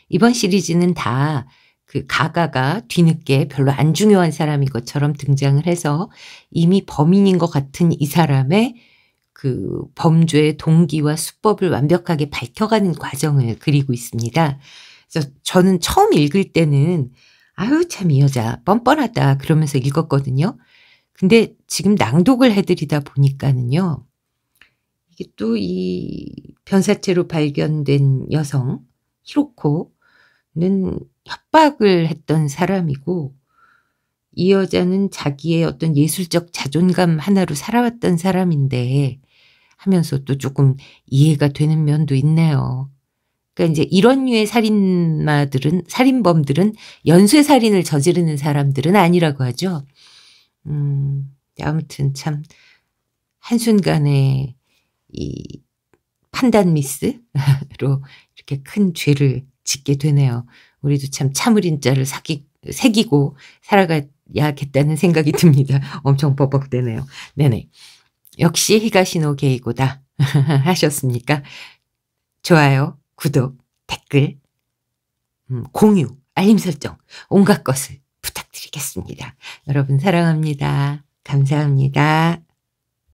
이번 시리즈는 다 그 가가가 뒤늦게 별로 안 중요한 사람인 것처럼 등장을 해서 이미 범인인 것 같은 이 사람의 그 범죄의 동기와 수법을 완벽하게 밝혀가는 과정을 그리고 있습니다. 그래서 저는 처음 읽을 때는 아유 참 이 여자 뻔뻔하다 그러면서 읽었거든요. 근데 지금 낭독을 해드리다 보니까는요. 또이 변사체로 발견된 여성 히로코는 협박을 했던 사람이고 이 여자는 자기의 어떤 예술적 자존감 하나로 살아왔던 사람인데 하면서 또 조금 이해가 되는 면도 있네요. 그러니까 이제 이런 류의 살인마들은 살인범들은 연쇄 살인을 저지르는 사람들은 아니라고 하죠. 음, 아무튼 참 한순간에 이 판단 미스로 이렇게 큰 죄를 짓게 되네요. 우리도 참 참을인 자를 사기, 새기고 살아가야겠다는 생각이 듭니다. 엄청 버벅대네요. 네네. 역시 히가시노 게이고다 하셨습니까? 좋아요, 구독, 댓글, 음, 공유, 알림 설정, 온갖 것을 부탁드리겠습니다. 여러분 사랑합니다. 감사합니다.